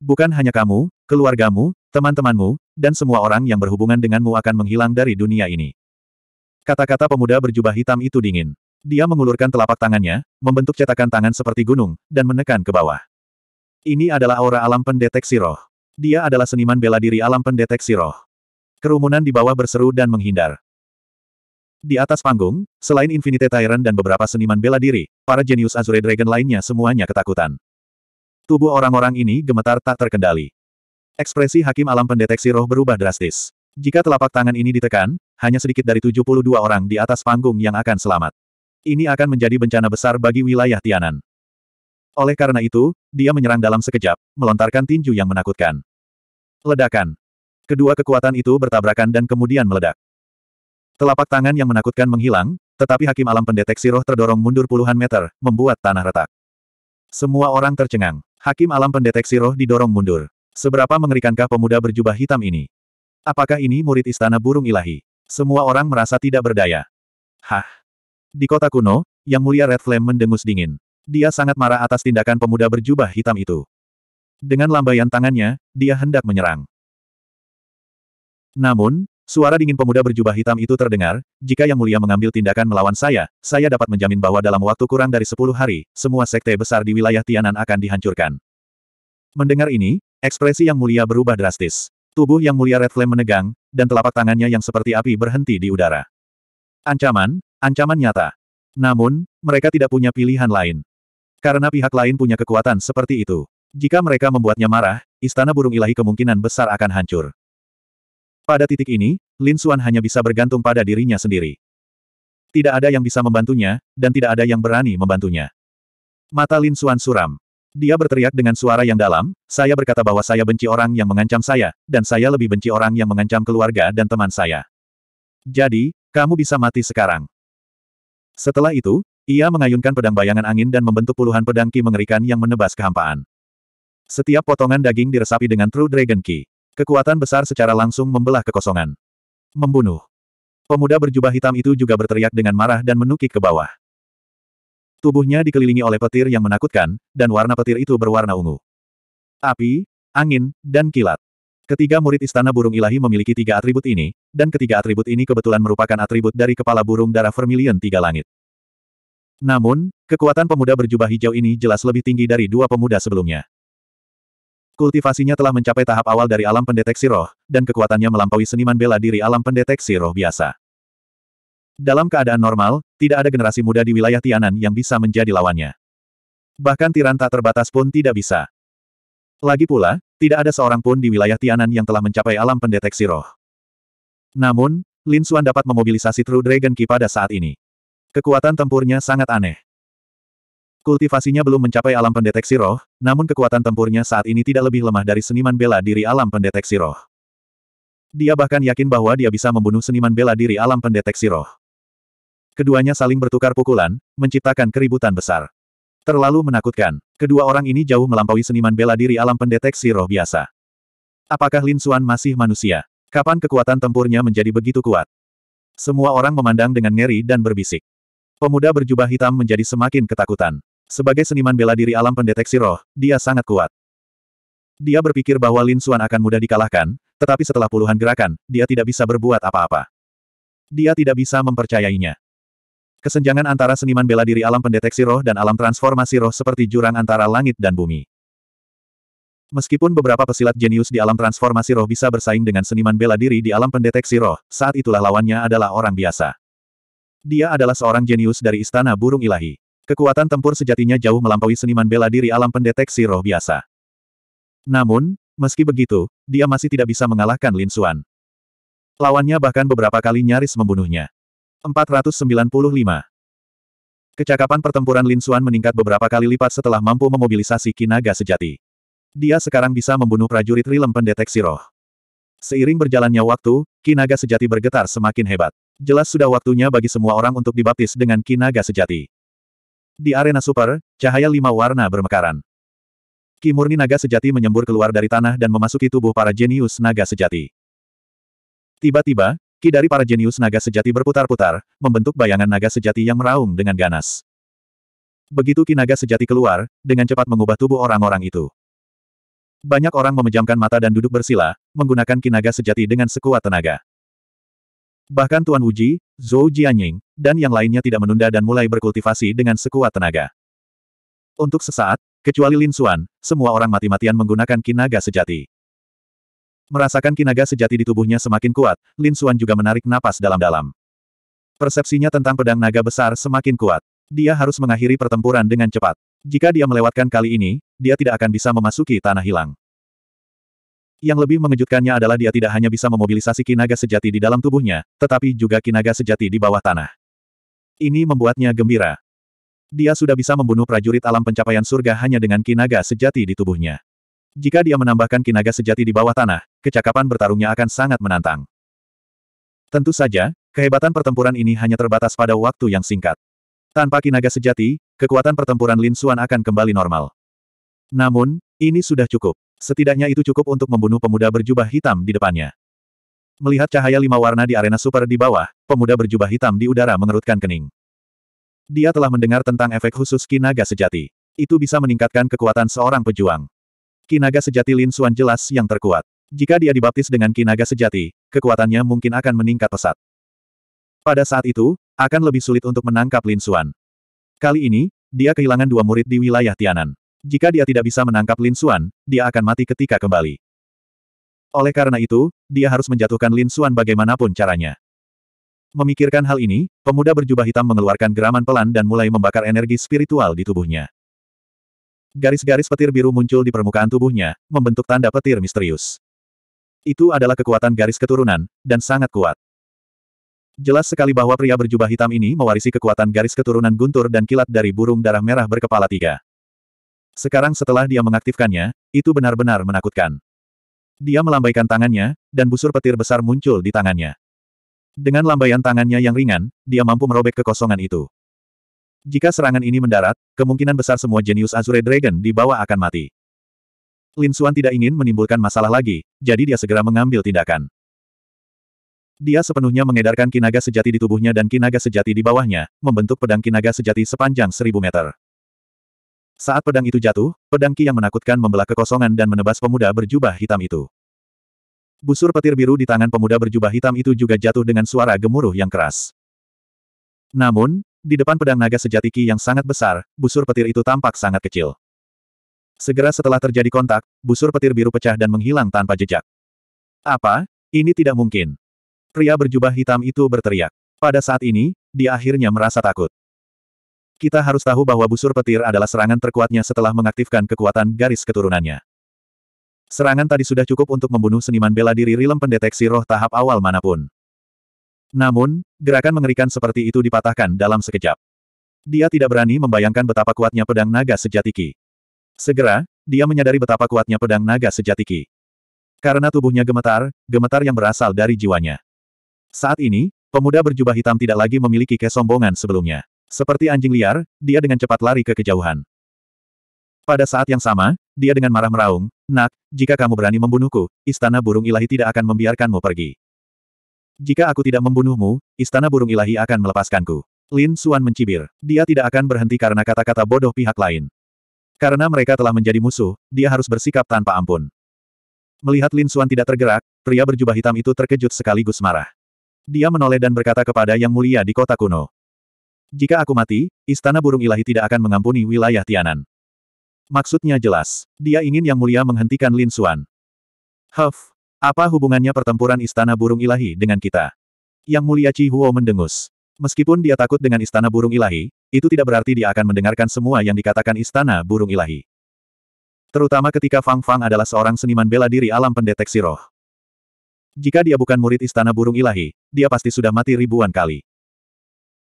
Bukan hanya kamu, keluargamu, teman-temanmu, dan semua orang yang berhubungan denganmu akan menghilang dari dunia ini. Kata-kata pemuda berjubah hitam itu dingin. Dia mengulurkan telapak tangannya, membentuk cetakan tangan seperti gunung, dan menekan ke bawah. Ini adalah aura alam pendeteksi roh. Dia adalah seniman bela diri alam pendeteksi roh. Kerumunan di bawah berseru dan menghindar. Di atas panggung, selain Infinite Tyrant dan beberapa seniman bela diri, para jenius Azure Dragon lainnya semuanya ketakutan. Tubuh orang-orang ini gemetar tak terkendali. Ekspresi Hakim Alam pendeteksi roh berubah drastis. Jika telapak tangan ini ditekan, hanya sedikit dari 72 orang di atas panggung yang akan selamat. Ini akan menjadi bencana besar bagi wilayah Tianan. Oleh karena itu, dia menyerang dalam sekejap, melontarkan tinju yang menakutkan. Ledakan. Kedua kekuatan itu bertabrakan dan kemudian meledak. Telapak tangan yang menakutkan menghilang, tetapi Hakim Alam pendeteksi roh terdorong mundur puluhan meter, membuat tanah retak. Semua orang tercengang. Hakim Alam pendeteksi roh didorong mundur. Seberapa mengerikankah pemuda berjubah hitam ini? Apakah ini murid istana burung ilahi? Semua orang merasa tidak berdaya. Hah? Di kota kuno, yang mulia Red Flame mendengus dingin. Dia sangat marah atas tindakan pemuda berjubah hitam itu. Dengan lambaian tangannya, dia hendak menyerang. Namun, Suara dingin pemuda berjubah hitam itu terdengar, jika Yang Mulia mengambil tindakan melawan saya, saya dapat menjamin bahwa dalam waktu kurang dari 10 hari, semua sekte besar di wilayah Tianan akan dihancurkan. Mendengar ini, ekspresi Yang Mulia berubah drastis. Tubuh Yang Mulia Red Flame menegang, dan telapak tangannya yang seperti api berhenti di udara. Ancaman, ancaman nyata. Namun, mereka tidak punya pilihan lain. Karena pihak lain punya kekuatan seperti itu. Jika mereka membuatnya marah, istana burung ilahi kemungkinan besar akan hancur. Pada titik ini, Lin Suan hanya bisa bergantung pada dirinya sendiri. Tidak ada yang bisa membantunya, dan tidak ada yang berani membantunya. Mata Lin Suan suram. Dia berteriak dengan suara yang dalam, saya berkata bahwa saya benci orang yang mengancam saya, dan saya lebih benci orang yang mengancam keluarga dan teman saya. Jadi, kamu bisa mati sekarang. Setelah itu, ia mengayunkan pedang bayangan angin dan membentuk puluhan pedang ki mengerikan yang menebas kehampaan. Setiap potongan daging diresapi dengan True Dragon Ki. Kekuatan besar secara langsung membelah kekosongan. Membunuh. Pemuda berjubah hitam itu juga berteriak dengan marah dan menukik ke bawah. Tubuhnya dikelilingi oleh petir yang menakutkan, dan warna petir itu berwarna ungu. Api, angin, dan kilat. Ketiga murid Istana Burung Ilahi memiliki tiga atribut ini, dan ketiga atribut ini kebetulan merupakan atribut dari kepala burung darah vermilion tiga langit. Namun, kekuatan pemuda berjubah hijau ini jelas lebih tinggi dari dua pemuda sebelumnya. Kultivasinya telah mencapai tahap awal dari alam pendeteksi roh, dan kekuatannya melampaui seniman bela diri alam pendeteksi roh biasa. Dalam keadaan normal, tidak ada generasi muda di wilayah Tianan yang bisa menjadi lawannya. Bahkan tiran tak terbatas pun tidak bisa. Lagi pula, tidak ada seorang pun di wilayah Tianan yang telah mencapai alam pendeteksi roh. Namun, Lin Xuan dapat memobilisasi True Dragon Ki pada saat ini. Kekuatan tempurnya sangat aneh. Kultivasinya belum mencapai alam pendeteksi roh, namun kekuatan tempurnya saat ini tidak lebih lemah dari seniman bela diri alam pendeteksi roh. Dia bahkan yakin bahwa dia bisa membunuh seniman bela diri alam pendeteksi roh. Keduanya saling bertukar pukulan, menciptakan keributan besar. Terlalu menakutkan, kedua orang ini jauh melampaui seniman bela diri alam pendeteksi roh biasa. Apakah Lin Suan masih manusia? Kapan kekuatan tempurnya menjadi begitu kuat? Semua orang memandang dengan ngeri dan berbisik. Pemuda berjubah hitam menjadi semakin ketakutan. Sebagai seniman bela diri alam pendeteksi roh, dia sangat kuat. Dia berpikir bahwa Lin Xuan akan mudah dikalahkan, tetapi setelah puluhan gerakan, dia tidak bisa berbuat apa-apa. Dia tidak bisa mempercayainya. Kesenjangan antara seniman bela diri alam pendeteksi roh dan alam transformasi roh seperti jurang antara langit dan bumi. Meskipun beberapa pesilat jenius di alam transformasi roh bisa bersaing dengan seniman bela diri di alam pendeteksi roh, saat itulah lawannya adalah orang biasa. Dia adalah seorang jenius dari Istana Burung Ilahi. Kekuatan tempur sejatinya jauh melampaui seniman bela diri alam pendeteksi roh biasa. Namun, meski begitu, dia masih tidak bisa mengalahkan Lin Xuan. Lawannya bahkan beberapa kali nyaris membunuhnya. 495. Kecakapan pertempuran Lin Xuan meningkat beberapa kali lipat setelah mampu memobilisasi kinaga sejati. Dia sekarang bisa membunuh prajurit Rilem pendeteksi roh. Seiring berjalannya waktu, kinaga sejati bergetar semakin hebat. Jelas sudah waktunya bagi semua orang untuk dibaptis dengan kinaga sejati. Di arena super, cahaya lima warna bermekaran. Ki murni naga sejati menyembur keluar dari tanah dan memasuki tubuh para jenius naga sejati. Tiba-tiba, ki dari para jenius naga sejati berputar-putar, membentuk bayangan naga sejati yang meraung dengan ganas. Begitu ki naga sejati keluar, dengan cepat mengubah tubuh orang-orang itu. Banyak orang memejamkan mata dan duduk bersila, menggunakan ki naga sejati dengan sekuat tenaga. Bahkan Tuan Uji, Zhou Jianying, dan yang lainnya tidak menunda dan mulai berkultivasi dengan sekuat tenaga. Untuk sesaat, kecuali Lin Xuan, semua orang mati-matian menggunakan kinaga sejati. Merasakan kinaga sejati di tubuhnya semakin kuat, Lin Xuan juga menarik napas dalam-dalam. Persepsinya tentang pedang naga besar semakin kuat. Dia harus mengakhiri pertempuran dengan cepat. Jika dia melewatkan kali ini, dia tidak akan bisa memasuki tanah hilang. Yang lebih mengejutkannya adalah dia tidak hanya bisa memobilisasi kinaga sejati di dalam tubuhnya, tetapi juga kinaga sejati di bawah tanah. Ini membuatnya gembira. Dia sudah bisa membunuh prajurit alam pencapaian surga hanya dengan kinaga sejati di tubuhnya. Jika dia menambahkan kinaga sejati di bawah tanah, kecakapan bertarungnya akan sangat menantang. Tentu saja, kehebatan pertempuran ini hanya terbatas pada waktu yang singkat. Tanpa kinaga sejati, kekuatan pertempuran Lin Xuan akan kembali normal. Namun, ini sudah cukup. Setidaknya itu cukup untuk membunuh pemuda berjubah hitam di depannya. Melihat cahaya lima warna di arena super di bawah, pemuda berjubah hitam di udara mengerutkan kening. Dia telah mendengar tentang efek khusus kinaga sejati. Itu bisa meningkatkan kekuatan seorang pejuang. Kinaga sejati Lin Xuan jelas yang terkuat. Jika dia dibaptis dengan kinaga sejati, kekuatannya mungkin akan meningkat pesat. Pada saat itu, akan lebih sulit untuk menangkap Lin Xuan. Kali ini, dia kehilangan dua murid di wilayah Tianan. Jika dia tidak bisa menangkap Lin Xuan, dia akan mati ketika kembali. Oleh karena itu, dia harus menjatuhkan Lin Xuan bagaimanapun caranya. Memikirkan hal ini, pemuda berjubah hitam mengeluarkan geraman pelan dan mulai membakar energi spiritual di tubuhnya. Garis-garis petir biru muncul di permukaan tubuhnya, membentuk tanda petir misterius. Itu adalah kekuatan garis keturunan, dan sangat kuat. Jelas sekali bahwa pria berjubah hitam ini mewarisi kekuatan garis keturunan guntur dan kilat dari burung darah merah berkepala tiga. Sekarang setelah dia mengaktifkannya, itu benar-benar menakutkan. Dia melambaikan tangannya, dan busur petir besar muncul di tangannya. Dengan lambaian tangannya yang ringan, dia mampu merobek kekosongan itu. Jika serangan ini mendarat, kemungkinan besar semua jenius Azure Dragon di bawah akan mati. Lin Xuan tidak ingin menimbulkan masalah lagi, jadi dia segera mengambil tindakan. Dia sepenuhnya mengedarkan kinaga sejati di tubuhnya dan kinaga sejati di bawahnya, membentuk pedang kinaga sejati sepanjang seribu meter. Saat pedang itu jatuh, pedang Ki yang menakutkan membelah kekosongan dan menebas pemuda berjubah hitam itu. Busur petir biru di tangan pemuda berjubah hitam itu juga jatuh dengan suara gemuruh yang keras. Namun, di depan pedang naga sejati Ki yang sangat besar, busur petir itu tampak sangat kecil. Segera setelah terjadi kontak, busur petir biru pecah dan menghilang tanpa jejak. Apa? Ini tidak mungkin. Pria berjubah hitam itu berteriak. Pada saat ini, dia akhirnya merasa takut. Kita harus tahu bahwa busur petir adalah serangan terkuatnya setelah mengaktifkan kekuatan garis keturunannya. Serangan tadi sudah cukup untuk membunuh seniman bela diri Rilem pendeteksi roh tahap awal manapun. Namun, gerakan mengerikan seperti itu dipatahkan dalam sekejap. Dia tidak berani membayangkan betapa kuatnya pedang naga sejati Ki. Segera, dia menyadari betapa kuatnya pedang naga sejati Ki. Karena tubuhnya gemetar, gemetar yang berasal dari jiwanya. Saat ini, pemuda berjubah hitam tidak lagi memiliki kesombongan sebelumnya. Seperti anjing liar, dia dengan cepat lari ke kejauhan. Pada saat yang sama, dia dengan marah meraung, Nak, jika kamu berani membunuhku, istana burung ilahi tidak akan membiarkanmu pergi. Jika aku tidak membunuhmu, istana burung ilahi akan melepaskanku. Lin Suan mencibir. Dia tidak akan berhenti karena kata-kata bodoh pihak lain. Karena mereka telah menjadi musuh, dia harus bersikap tanpa ampun. Melihat Lin Suan tidak tergerak, pria berjubah hitam itu terkejut sekaligus marah. Dia menoleh dan berkata kepada Yang Mulia di kota kuno. Jika aku mati, istana burung ilahi tidak akan mengampuni wilayah Tianan. Maksudnya jelas. Dia ingin Yang Mulia menghentikan Lin Xuan. Huff. Apa hubungannya pertempuran istana burung ilahi dengan kita? Yang Mulia Chi Huo mendengus. Meskipun dia takut dengan istana burung ilahi, itu tidak berarti dia akan mendengarkan semua yang dikatakan istana burung ilahi. Terutama ketika Fang Fang adalah seorang seniman bela diri alam pendeteksi roh. Jika dia bukan murid istana burung ilahi, dia pasti sudah mati ribuan kali.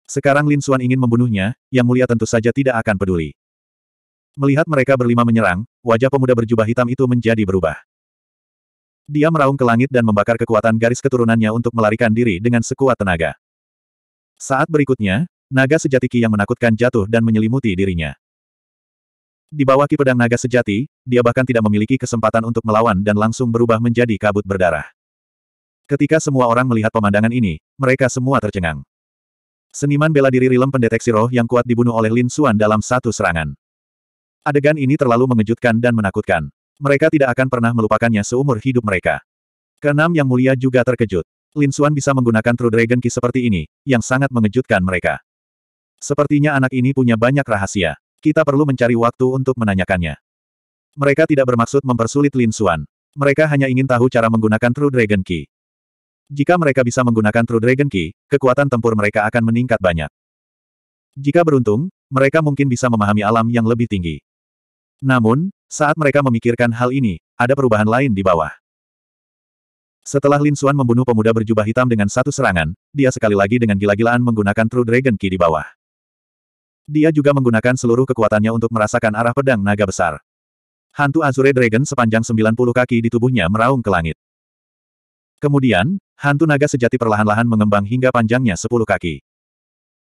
Sekarang Lin Suan ingin membunuhnya, Yang Mulia tentu saja tidak akan peduli. Melihat mereka berlima menyerang, wajah pemuda berjubah hitam itu menjadi berubah. Dia meraung ke langit dan membakar kekuatan garis keturunannya untuk melarikan diri dengan sekuat tenaga. Saat berikutnya, naga sejati Ki yang menakutkan jatuh dan menyelimuti dirinya. Di bawah Ki Pedang Naga Sejati, dia bahkan tidak memiliki kesempatan untuk melawan dan langsung berubah menjadi kabut berdarah. Ketika semua orang melihat pemandangan ini, mereka semua tercengang. Seniman bela diri Rilem pendeteksi roh yang kuat dibunuh oleh Lin Suan dalam satu serangan. Adegan ini terlalu mengejutkan dan menakutkan. Mereka tidak akan pernah melupakannya seumur hidup mereka. Keenam yang mulia juga terkejut. Lin Suan bisa menggunakan True Dragon Ki seperti ini, yang sangat mengejutkan mereka. Sepertinya anak ini punya banyak rahasia. Kita perlu mencari waktu untuk menanyakannya. Mereka tidak bermaksud mempersulit Lin Suan. Mereka hanya ingin tahu cara menggunakan True Dragon Ki. Jika mereka bisa menggunakan True Dragon Key, kekuatan tempur mereka akan meningkat banyak. Jika beruntung, mereka mungkin bisa memahami alam yang lebih tinggi. Namun, saat mereka memikirkan hal ini, ada perubahan lain di bawah. Setelah Lin Xuan membunuh pemuda berjubah hitam dengan satu serangan, dia sekali lagi dengan gila-gilaan menggunakan True Dragon Key di bawah. Dia juga menggunakan seluruh kekuatannya untuk merasakan arah pedang naga besar. Hantu Azure Dragon sepanjang 90 kaki di tubuhnya meraung ke langit. Kemudian, hantu naga sejati perlahan-lahan mengembang hingga panjangnya sepuluh kaki.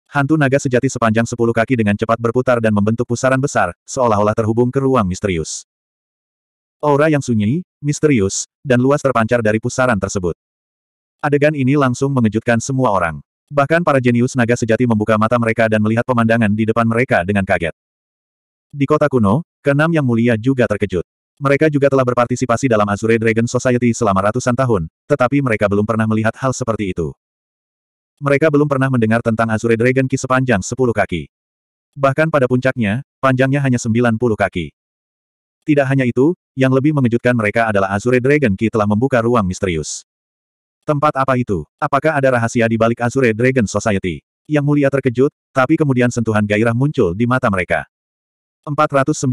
Hantu naga sejati sepanjang sepuluh kaki dengan cepat berputar dan membentuk pusaran besar, seolah-olah terhubung ke ruang misterius. Aura yang sunyi, misterius, dan luas terpancar dari pusaran tersebut. Adegan ini langsung mengejutkan semua orang. Bahkan para jenius naga sejati membuka mata mereka dan melihat pemandangan di depan mereka dengan kaget. Di kota kuno, keenam yang mulia juga terkejut. Mereka juga telah berpartisipasi dalam Azure Dragon Society selama ratusan tahun, tetapi mereka belum pernah melihat hal seperti itu. Mereka belum pernah mendengar tentang Azure Dragon Ki sepanjang 10 kaki. Bahkan pada puncaknya, panjangnya hanya 90 kaki. Tidak hanya itu, yang lebih mengejutkan mereka adalah Azure Dragon Ki telah membuka ruang misterius. Tempat apa itu? Apakah ada rahasia di balik Azure Dragon Society? Yang mulia terkejut, tapi kemudian sentuhan gairah muncul di mata mereka. 496.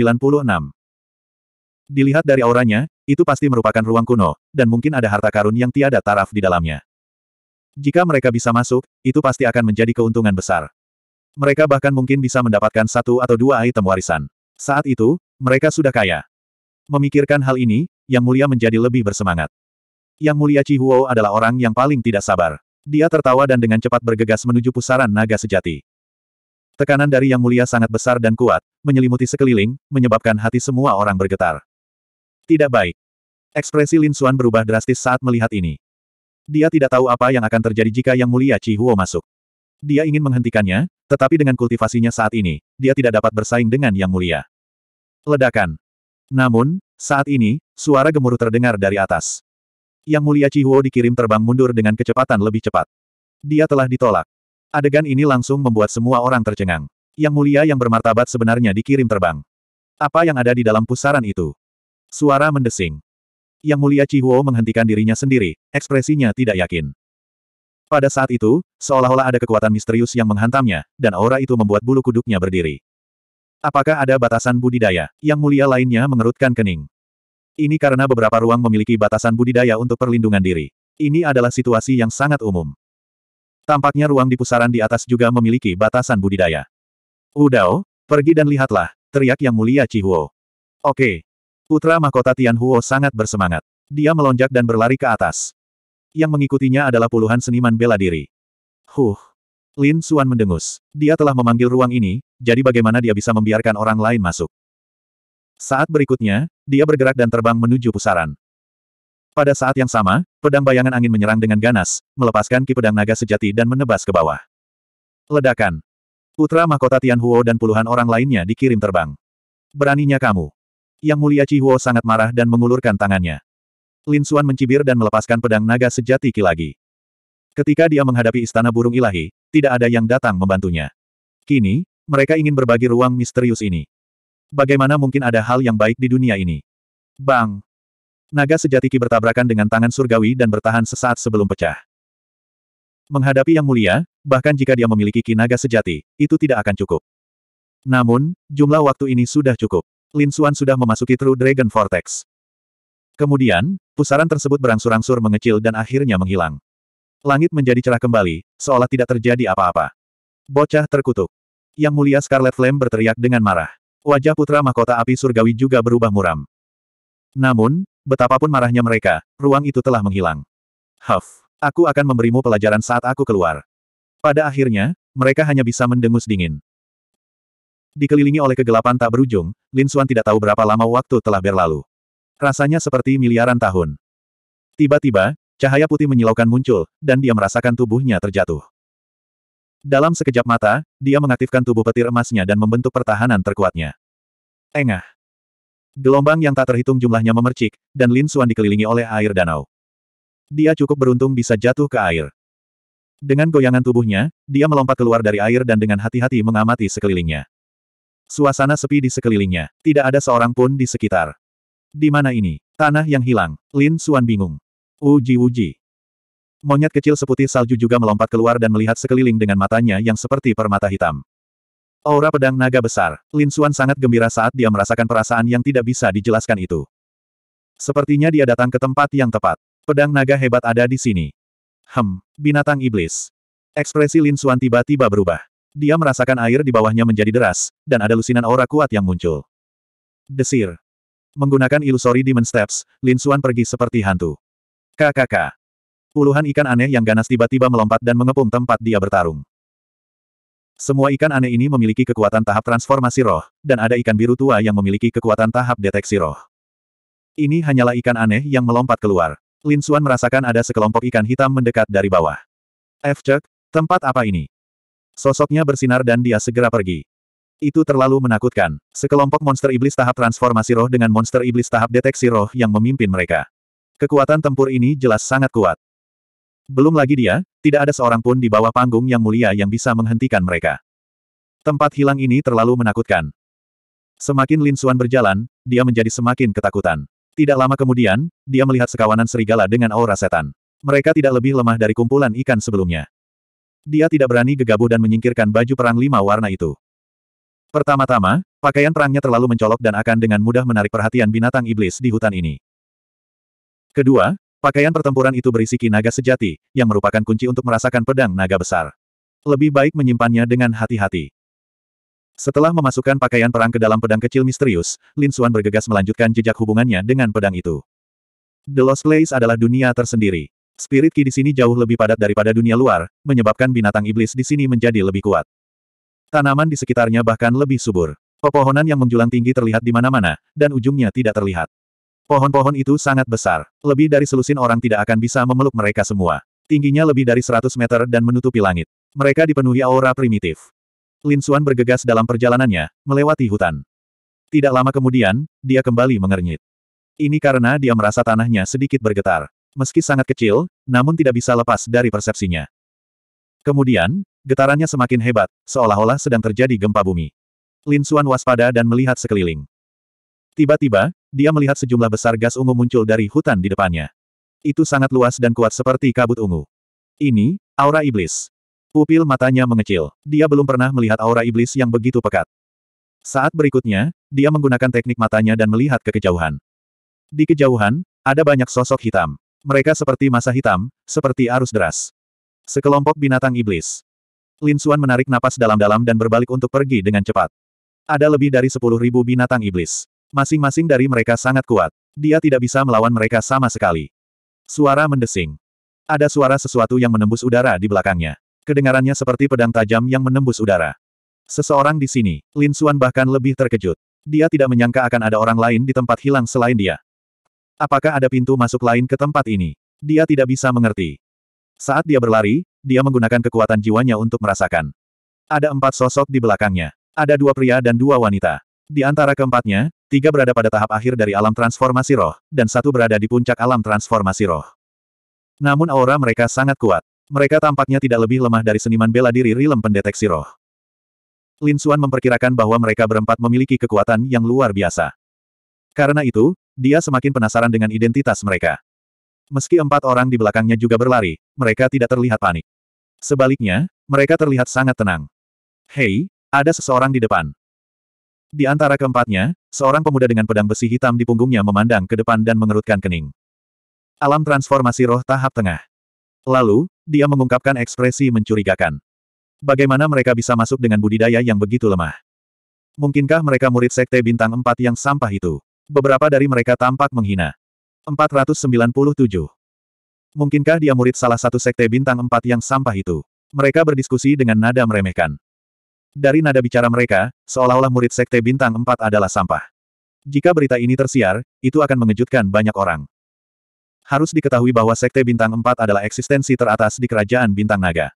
Dilihat dari auranya, itu pasti merupakan ruang kuno, dan mungkin ada harta karun yang tiada taraf di dalamnya. Jika mereka bisa masuk, itu pasti akan menjadi keuntungan besar. Mereka bahkan mungkin bisa mendapatkan satu atau dua item warisan. Saat itu, mereka sudah kaya. Memikirkan hal ini, Yang Mulia menjadi lebih bersemangat. Yang Mulia Chihuo adalah orang yang paling tidak sabar. Dia tertawa dan dengan cepat bergegas menuju pusaran naga sejati. Tekanan dari Yang Mulia sangat besar dan kuat, menyelimuti sekeliling, menyebabkan hati semua orang bergetar. Tidak baik. Ekspresi Lin Xuan berubah drastis saat melihat ini. Dia tidak tahu apa yang akan terjadi jika Yang Mulia Chi Huo masuk. Dia ingin menghentikannya, tetapi dengan kultivasinya saat ini, dia tidak dapat bersaing dengan Yang Mulia. Ledakan. Namun, saat ini, suara gemuruh terdengar dari atas. Yang Mulia Chi Huo dikirim terbang mundur dengan kecepatan lebih cepat. Dia telah ditolak. Adegan ini langsung membuat semua orang tercengang. Yang Mulia yang bermartabat sebenarnya dikirim terbang. Apa yang ada di dalam pusaran itu? Suara mendesing. Yang mulia Chihuo menghentikan dirinya sendiri, ekspresinya tidak yakin. Pada saat itu, seolah-olah ada kekuatan misterius yang menghantamnya, dan aura itu membuat bulu kuduknya berdiri. Apakah ada batasan budidaya? Yang mulia lainnya mengerutkan kening. Ini karena beberapa ruang memiliki batasan budidaya untuk perlindungan diri. Ini adalah situasi yang sangat umum. Tampaknya ruang di pusaran di atas juga memiliki batasan budidaya. Udao, pergi dan lihatlah, teriak Yang Mulia Chihuo. Oke, Putra mahkota Tianhuo sangat bersemangat. Dia melonjak dan berlari ke atas. Yang mengikutinya adalah puluhan seniman bela diri. Huh. Lin Suan mendengus. Dia telah memanggil ruang ini, jadi bagaimana dia bisa membiarkan orang lain masuk? Saat berikutnya, dia bergerak dan terbang menuju pusaran. Pada saat yang sama, pedang bayangan angin menyerang dengan ganas, melepaskan ki pedang naga sejati dan menebas ke bawah. Ledakan. Putra mahkota Tianhuo dan puluhan orang lainnya dikirim terbang. Beraninya kamu. Yang mulia Cihuo sangat marah dan mengulurkan tangannya. Lin Xuan mencibir dan melepaskan pedang naga sejati lagi. Ketika dia menghadapi istana burung ilahi, tidak ada yang datang membantunya. Kini, mereka ingin berbagi ruang misterius ini. Bagaimana mungkin ada hal yang baik di dunia ini? Bang! Naga sejati Ki bertabrakan dengan tangan surgawi dan bertahan sesaat sebelum pecah. Menghadapi yang mulia, bahkan jika dia memiliki Ki naga sejati, itu tidak akan cukup. Namun, jumlah waktu ini sudah cukup. Lin Xuan sudah memasuki True Dragon Vortex. Kemudian, pusaran tersebut berangsur-angsur mengecil dan akhirnya menghilang. Langit menjadi cerah kembali, seolah tidak terjadi apa-apa. Bocah terkutuk. Yang mulia Scarlet Flame berteriak dengan marah. Wajah putra mahkota api surgawi juga berubah muram. Namun, betapapun marahnya mereka, ruang itu telah menghilang. Huff, aku akan memberimu pelajaran saat aku keluar. Pada akhirnya, mereka hanya bisa mendengus dingin. Dikelilingi oleh kegelapan tak berujung, Lin Suan tidak tahu berapa lama waktu telah berlalu. Rasanya seperti miliaran tahun. Tiba-tiba, cahaya putih menyilaukan muncul, dan dia merasakan tubuhnya terjatuh. Dalam sekejap mata, dia mengaktifkan tubuh petir emasnya dan membentuk pertahanan terkuatnya. Engah. Gelombang yang tak terhitung jumlahnya memercik, dan Lin Suan dikelilingi oleh air danau. Dia cukup beruntung bisa jatuh ke air. Dengan goyangan tubuhnya, dia melompat keluar dari air dan dengan hati-hati mengamati sekelilingnya. Suasana sepi di sekelilingnya. Tidak ada seorang pun di sekitar. Di mana ini? Tanah yang hilang. Lin Suan bingung. Uji uji. Monyet kecil seputih salju juga melompat keluar dan melihat sekeliling dengan matanya yang seperti permata hitam. Aura pedang naga besar. Lin Suan sangat gembira saat dia merasakan perasaan yang tidak bisa dijelaskan itu. Sepertinya dia datang ke tempat yang tepat. Pedang naga hebat ada di sini. Hem, binatang iblis. Ekspresi Lin Suan tiba-tiba berubah. Dia merasakan air di bawahnya menjadi deras, dan ada lusinan aura kuat yang muncul. Desir. Menggunakan ilusori Demon Steps, Lin Xuan pergi seperti hantu. KKK. Puluhan ikan aneh yang ganas tiba-tiba melompat dan mengepung tempat dia bertarung. Semua ikan aneh ini memiliki kekuatan tahap transformasi roh, dan ada ikan biru tua yang memiliki kekuatan tahap deteksi roh. Ini hanyalah ikan aneh yang melompat keluar. Lin Xuan merasakan ada sekelompok ikan hitam mendekat dari bawah. F. tempat apa ini? Sosoknya bersinar dan dia segera pergi. Itu terlalu menakutkan. Sekelompok monster iblis tahap transformasi roh dengan monster iblis tahap deteksi roh yang memimpin mereka. Kekuatan tempur ini jelas sangat kuat. Belum lagi dia, tidak ada seorang pun di bawah panggung yang mulia yang bisa menghentikan mereka. Tempat hilang ini terlalu menakutkan. Semakin Lin Suan berjalan, dia menjadi semakin ketakutan. Tidak lama kemudian, dia melihat sekawanan serigala dengan aura setan. Mereka tidak lebih lemah dari kumpulan ikan sebelumnya. Dia tidak berani gegabah dan menyingkirkan baju perang lima warna itu. Pertama-tama, pakaian perangnya terlalu mencolok dan akan dengan mudah menarik perhatian binatang iblis di hutan ini. Kedua, pakaian pertempuran itu berisi naga sejati, yang merupakan kunci untuk merasakan pedang naga besar. Lebih baik menyimpannya dengan hati-hati. Setelah memasukkan pakaian perang ke dalam pedang kecil misterius, Lin Xuan bergegas melanjutkan jejak hubungannya dengan pedang itu. The Lost Place adalah dunia tersendiri. Spirit Ki di sini jauh lebih padat daripada dunia luar, menyebabkan binatang iblis di sini menjadi lebih kuat. Tanaman di sekitarnya bahkan lebih subur. Pepohonan yang menjulang tinggi terlihat di mana-mana, dan ujungnya tidak terlihat. Pohon-pohon itu sangat besar. Lebih dari selusin orang tidak akan bisa memeluk mereka semua. Tingginya lebih dari 100 meter dan menutupi langit. Mereka dipenuhi aura primitif. Lin Xuan bergegas dalam perjalanannya, melewati hutan. Tidak lama kemudian, dia kembali mengernyit. Ini karena dia merasa tanahnya sedikit bergetar meski sangat kecil, namun tidak bisa lepas dari persepsinya. Kemudian, getarannya semakin hebat, seolah-olah sedang terjadi gempa bumi. Lin Xuan waspada dan melihat sekeliling. Tiba-tiba, dia melihat sejumlah besar gas ungu muncul dari hutan di depannya. Itu sangat luas dan kuat seperti kabut ungu. Ini, aura iblis. Pupil matanya mengecil. Dia belum pernah melihat aura iblis yang begitu pekat. Saat berikutnya, dia menggunakan teknik matanya dan melihat ke kejauhan. Di kejauhan, ada banyak sosok hitam. Mereka seperti masa hitam, seperti arus deras. Sekelompok binatang iblis. Lin Xuan menarik napas dalam-dalam dan berbalik untuk pergi dengan cepat. Ada lebih dari sepuluh ribu binatang iblis. Masing-masing dari mereka sangat kuat. Dia tidak bisa melawan mereka sama sekali. Suara mendesing. Ada suara sesuatu yang menembus udara di belakangnya. Kedengarannya seperti pedang tajam yang menembus udara. Seseorang di sini, Lin Xuan bahkan lebih terkejut. Dia tidak menyangka akan ada orang lain di tempat hilang selain dia. Apakah ada pintu masuk lain ke tempat ini? Dia tidak bisa mengerti. Saat dia berlari, dia menggunakan kekuatan jiwanya untuk merasakan. Ada empat sosok di belakangnya. Ada dua pria dan dua wanita. Di antara keempatnya, tiga berada pada tahap akhir dari alam transformasi roh, dan satu berada di puncak alam transformasi roh. Namun aura mereka sangat kuat. Mereka tampaknya tidak lebih lemah dari seniman bela diri Rilem pendeteksi roh. Lin Xuan memperkirakan bahwa mereka berempat memiliki kekuatan yang luar biasa. Karena itu, dia semakin penasaran dengan identitas mereka. Meski empat orang di belakangnya juga berlari, mereka tidak terlihat panik. Sebaliknya, mereka terlihat sangat tenang. Hei, ada seseorang di depan. Di antara keempatnya, seorang pemuda dengan pedang besi hitam di punggungnya memandang ke depan dan mengerutkan kening. Alam transformasi roh tahap tengah. Lalu, dia mengungkapkan ekspresi mencurigakan. Bagaimana mereka bisa masuk dengan budidaya yang begitu lemah? Mungkinkah mereka murid sekte bintang empat yang sampah itu? Beberapa dari mereka tampak menghina. 497. Mungkinkah dia murid salah satu sekte bintang empat yang sampah itu? Mereka berdiskusi dengan nada meremehkan. Dari nada bicara mereka, seolah-olah murid sekte bintang empat adalah sampah. Jika berita ini tersiar, itu akan mengejutkan banyak orang. Harus diketahui bahwa sekte bintang empat adalah eksistensi teratas di kerajaan bintang naga.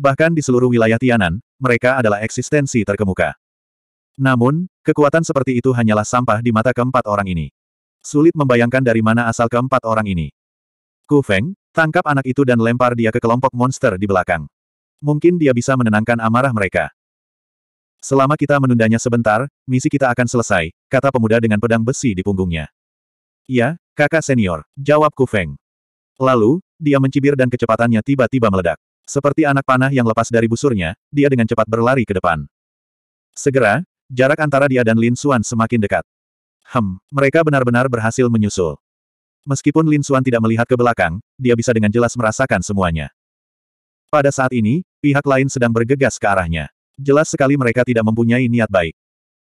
Bahkan di seluruh wilayah Tianan, mereka adalah eksistensi terkemuka. Namun, kekuatan seperti itu hanyalah sampah di mata keempat orang ini. Sulit membayangkan dari mana asal keempat orang ini. Ku Feng, tangkap anak itu dan lempar dia ke kelompok monster di belakang. Mungkin dia bisa menenangkan amarah mereka. Selama kita menundanya sebentar, misi kita akan selesai, kata pemuda dengan pedang besi di punggungnya. Ya, kakak senior, jawab Ku Feng. Lalu, dia mencibir dan kecepatannya tiba-tiba meledak. Seperti anak panah yang lepas dari busurnya, dia dengan cepat berlari ke depan. Segera, Jarak antara dia dan Lin Xuan semakin dekat. Hem, mereka benar-benar berhasil menyusul. Meskipun Lin Xuan tidak melihat ke belakang, dia bisa dengan jelas merasakan semuanya. Pada saat ini, pihak lain sedang bergegas ke arahnya. Jelas sekali mereka tidak mempunyai niat baik.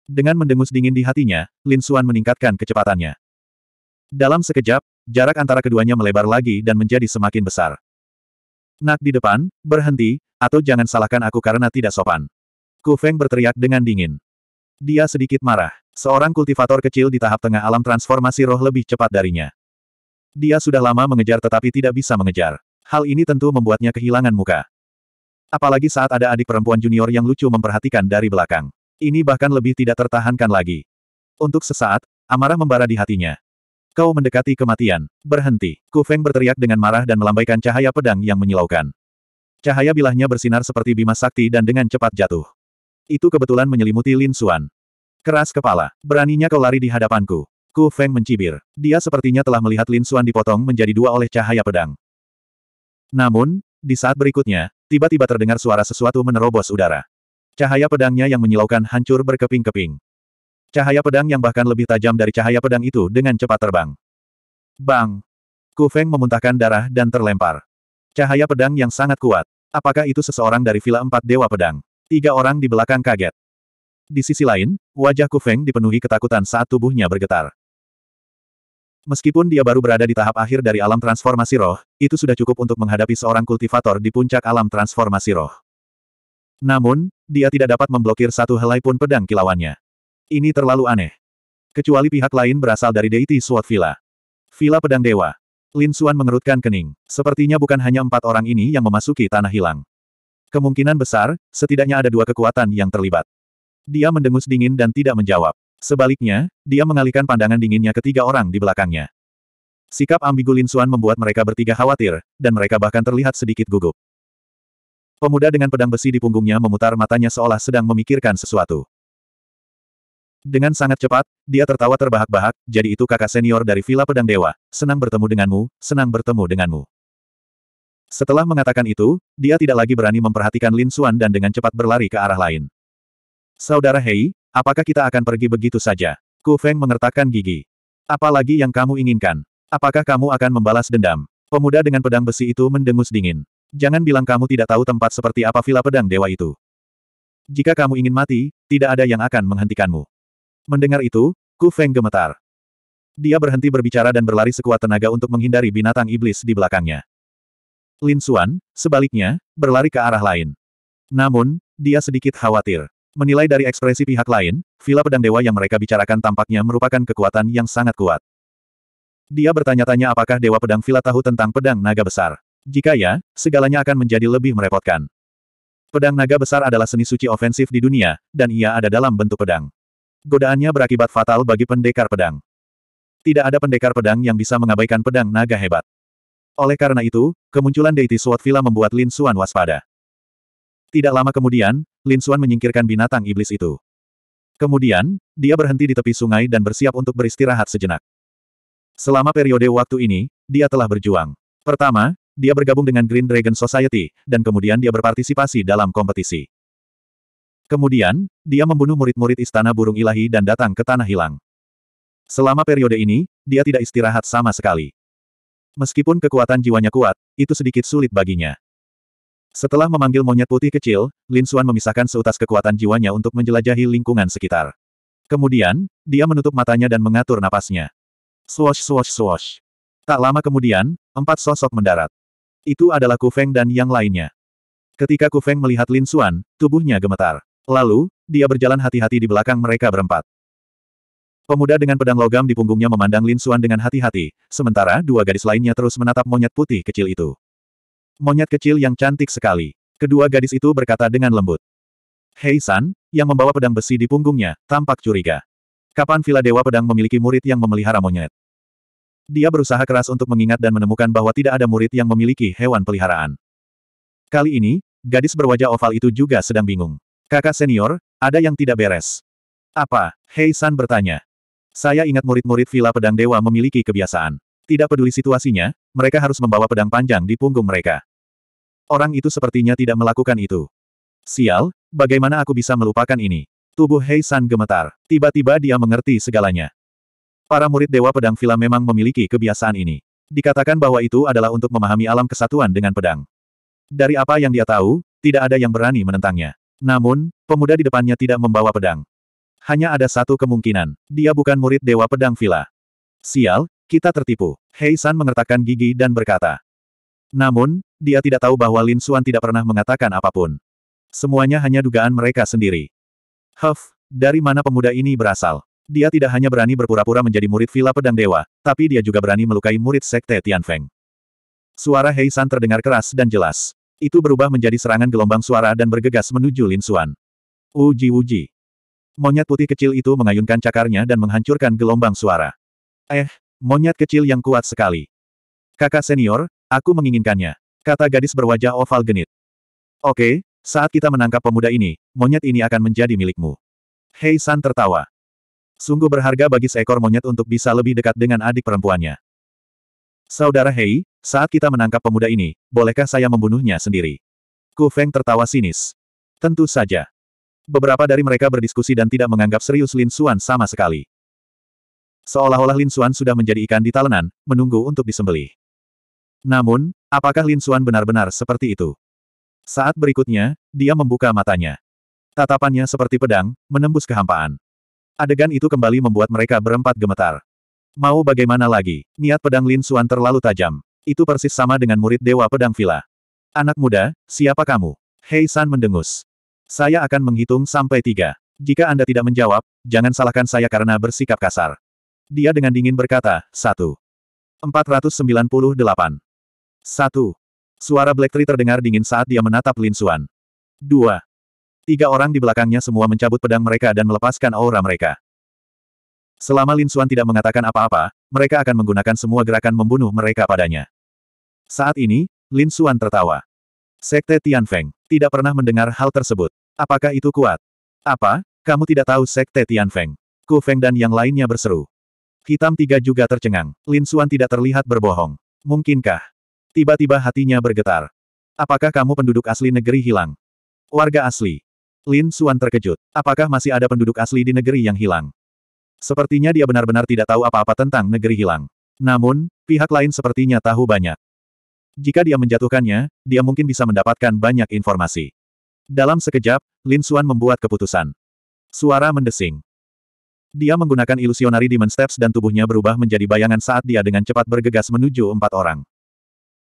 Dengan mendengus dingin di hatinya, Lin Xuan meningkatkan kecepatannya. Dalam sekejap, jarak antara keduanya melebar lagi dan menjadi semakin besar. Nak di depan, berhenti, atau jangan salahkan aku karena tidak sopan. Ku Feng berteriak dengan dingin. Dia sedikit marah. Seorang kultivator kecil di tahap tengah alam transformasi roh lebih cepat darinya. Dia sudah lama mengejar tetapi tidak bisa mengejar. Hal ini tentu membuatnya kehilangan muka. Apalagi saat ada adik perempuan junior yang lucu memperhatikan dari belakang. Ini bahkan lebih tidak tertahankan lagi. Untuk sesaat, amarah membara di hatinya. Kau mendekati kematian. Berhenti. Ku Feng berteriak dengan marah dan melambaikan cahaya pedang yang menyilaukan. Cahaya bilahnya bersinar seperti bima sakti dan dengan cepat jatuh. Itu kebetulan menyelimuti Lin Xuan. Keras kepala. Beraninya kau lari di hadapanku. Ku Feng mencibir. Dia sepertinya telah melihat Lin Xuan dipotong menjadi dua oleh cahaya pedang. Namun, di saat berikutnya, tiba-tiba terdengar suara sesuatu menerobos udara. Cahaya pedangnya yang menyilaukan hancur berkeping-keping. Cahaya pedang yang bahkan lebih tajam dari cahaya pedang itu dengan cepat terbang. Bang! Ku Feng memuntahkan darah dan terlempar. Cahaya pedang yang sangat kuat. Apakah itu seseorang dari Villa Empat Dewa Pedang? Tiga orang di belakang kaget. Di sisi lain, wajah Kufeng dipenuhi ketakutan saat tubuhnya bergetar. Meskipun dia baru berada di tahap akhir dari alam transformasi roh, itu sudah cukup untuk menghadapi seorang kultivator di puncak alam transformasi roh. Namun, dia tidak dapat memblokir satu helai pun pedang kilauannya. Ini terlalu aneh. Kecuali pihak lain berasal dari Deity Sword Villa. Villa Pedang Dewa. Lin Xuan mengerutkan kening. Sepertinya bukan hanya empat orang ini yang memasuki Tanah Hilang. Kemungkinan besar, setidaknya ada dua kekuatan yang terlibat. Dia mendengus dingin dan tidak menjawab. Sebaliknya, dia mengalihkan pandangan dinginnya ke tiga orang di belakangnya. Sikap ambigu Lin Suan membuat mereka bertiga khawatir, dan mereka bahkan terlihat sedikit gugup. Pemuda dengan pedang besi di punggungnya memutar matanya seolah sedang memikirkan sesuatu. Dengan sangat cepat, dia tertawa terbahak-bahak, jadi itu kakak senior dari Villa Pedang Dewa, senang bertemu denganmu, senang bertemu denganmu. Setelah mengatakan itu, dia tidak lagi berani memperhatikan Lin Xuan dan dengan cepat berlari ke arah lain. Saudara Hei, apakah kita akan pergi begitu saja? Ku Feng mengertakkan gigi. Apalagi yang kamu inginkan? Apakah kamu akan membalas dendam? Pemuda dengan pedang besi itu mendengus dingin. Jangan bilang kamu tidak tahu tempat seperti apa vila pedang dewa itu. Jika kamu ingin mati, tidak ada yang akan menghentikanmu. Mendengar itu, Ku Feng gemetar. Dia berhenti berbicara dan berlari sekuat tenaga untuk menghindari binatang iblis di belakangnya. Lin Xuan, sebaliknya, berlari ke arah lain. Namun, dia sedikit khawatir. Menilai dari ekspresi pihak lain, Vila Pedang Dewa yang mereka bicarakan tampaknya merupakan kekuatan yang sangat kuat. Dia bertanya-tanya apakah Dewa Pedang Vila tahu tentang pedang naga besar. Jika ya, segalanya akan menjadi lebih merepotkan. Pedang naga besar adalah seni suci ofensif di dunia, dan ia ada dalam bentuk pedang. Godaannya berakibat fatal bagi pendekar pedang. Tidak ada pendekar pedang yang bisa mengabaikan pedang naga hebat. Oleh karena itu, kemunculan deity Sword Villa membuat Lin Xuan waspada. Tidak lama kemudian, Lin Xuan menyingkirkan binatang iblis itu. Kemudian, dia berhenti di tepi sungai dan bersiap untuk beristirahat sejenak. Selama periode waktu ini, dia telah berjuang. Pertama, dia bergabung dengan Green Dragon Society, dan kemudian dia berpartisipasi dalam kompetisi. Kemudian, dia membunuh murid-murid Istana Burung Ilahi dan datang ke Tanah Hilang. Selama periode ini, dia tidak istirahat sama sekali. Meskipun kekuatan jiwanya kuat, itu sedikit sulit baginya. Setelah memanggil monyet putih kecil, Lin Xuan memisahkan seutas kekuatan jiwanya untuk menjelajahi lingkungan sekitar. Kemudian, dia menutup matanya dan mengatur napasnya. Swosh swosh swosh. Tak lama kemudian, empat sosok mendarat. Itu adalah Ku Feng dan yang lainnya. Ketika Ku Feng melihat Lin Xuan, tubuhnya gemetar. Lalu, dia berjalan hati-hati di belakang mereka berempat. Pemuda dengan pedang logam di punggungnya memandang Lin Xuan dengan hati-hati, sementara dua gadis lainnya terus menatap monyet putih kecil itu. Monyet kecil yang cantik sekali. Kedua gadis itu berkata dengan lembut. Hei San, yang membawa pedang besi di punggungnya, tampak curiga. Kapan Villa Dewa Pedang memiliki murid yang memelihara monyet? Dia berusaha keras untuk mengingat dan menemukan bahwa tidak ada murid yang memiliki hewan peliharaan. Kali ini, gadis berwajah oval itu juga sedang bingung. Kakak senior, ada yang tidak beres. Apa? Hei San bertanya. Saya ingat murid-murid Villa Pedang Dewa memiliki kebiasaan. Tidak peduli situasinya, mereka harus membawa pedang panjang di punggung mereka. Orang itu sepertinya tidak melakukan itu. Sial, bagaimana aku bisa melupakan ini? Tubuh Hei San gemetar. Tiba-tiba dia mengerti segalanya. Para murid Dewa Pedang Villa memang memiliki kebiasaan ini. Dikatakan bahwa itu adalah untuk memahami alam kesatuan dengan pedang. Dari apa yang dia tahu, tidak ada yang berani menentangnya. Namun, pemuda di depannya tidak membawa pedang. Hanya ada satu kemungkinan. Dia bukan murid Dewa Pedang Villa. Sial, kita tertipu. Hei San mengertakkan gigi dan berkata. Namun, dia tidak tahu bahwa Lin Xuan tidak pernah mengatakan apapun. Semuanya hanya dugaan mereka sendiri. Huff, dari mana pemuda ini berasal? Dia tidak hanya berani berpura-pura menjadi murid Villa Pedang Dewa, tapi dia juga berani melukai murid Sekte Tian Feng. Suara Hei San terdengar keras dan jelas. Itu berubah menjadi serangan gelombang suara dan bergegas menuju Lin Xuan. Uji-uji. Monyet putih kecil itu mengayunkan cakarnya dan menghancurkan gelombang suara. Eh, monyet kecil yang kuat sekali. Kakak senior, aku menginginkannya. Kata gadis berwajah oval genit. Oke, saat kita menangkap pemuda ini, monyet ini akan menjadi milikmu. Hei San tertawa. Sungguh berharga bagi seekor monyet untuk bisa lebih dekat dengan adik perempuannya. Saudara Hei, saat kita menangkap pemuda ini, bolehkah saya membunuhnya sendiri? Ku Feng tertawa sinis. Tentu saja. Beberapa dari mereka berdiskusi dan tidak menganggap serius Lin Xuan sama sekali. Seolah-olah Lin Xuan sudah menjadi ikan di talenan, menunggu untuk disembelih. Namun, apakah Lin Xuan benar-benar seperti itu? Saat berikutnya, dia membuka matanya. Tatapannya seperti pedang, menembus kehampaan. Adegan itu kembali membuat mereka berempat gemetar. Mau bagaimana lagi, niat pedang Lin Xuan terlalu tajam. Itu persis sama dengan murid Dewa Pedang Villa. Anak muda, siapa kamu? Hei San mendengus. Saya akan menghitung sampai tiga. Jika Anda tidak menjawab, jangan salahkan saya karena bersikap kasar. Dia dengan dingin berkata, satu. empat ratus sembilan puluh delapan, Satu. Suara Black Tree terdengar dingin saat dia menatap Lin Suan. Dua. Tiga orang di belakangnya semua mencabut pedang mereka dan melepaskan aura mereka. Selama Lin Suan tidak mengatakan apa-apa, mereka akan menggunakan semua gerakan membunuh mereka padanya. Saat ini, Lin Suan tertawa. Sekte Tian Feng tidak pernah mendengar hal tersebut. Apakah itu kuat? Apa? Kamu tidak tahu Sekte Tianfeng. Ku Feng dan yang lainnya berseru. Hitam tiga juga tercengang. Lin Xuan tidak terlihat berbohong. Mungkinkah? Tiba-tiba hatinya bergetar. Apakah kamu penduduk asli negeri hilang? Warga asli. Lin Xuan terkejut. Apakah masih ada penduduk asli di negeri yang hilang? Sepertinya dia benar-benar tidak tahu apa-apa tentang negeri hilang. Namun, pihak lain sepertinya tahu banyak. Jika dia menjatuhkannya, dia mungkin bisa mendapatkan banyak informasi. Dalam sekejap, Lin Xuan membuat keputusan. Suara mendesing. Dia menggunakan ilusionari Demon Steps dan tubuhnya berubah menjadi bayangan saat dia dengan cepat bergegas menuju empat orang.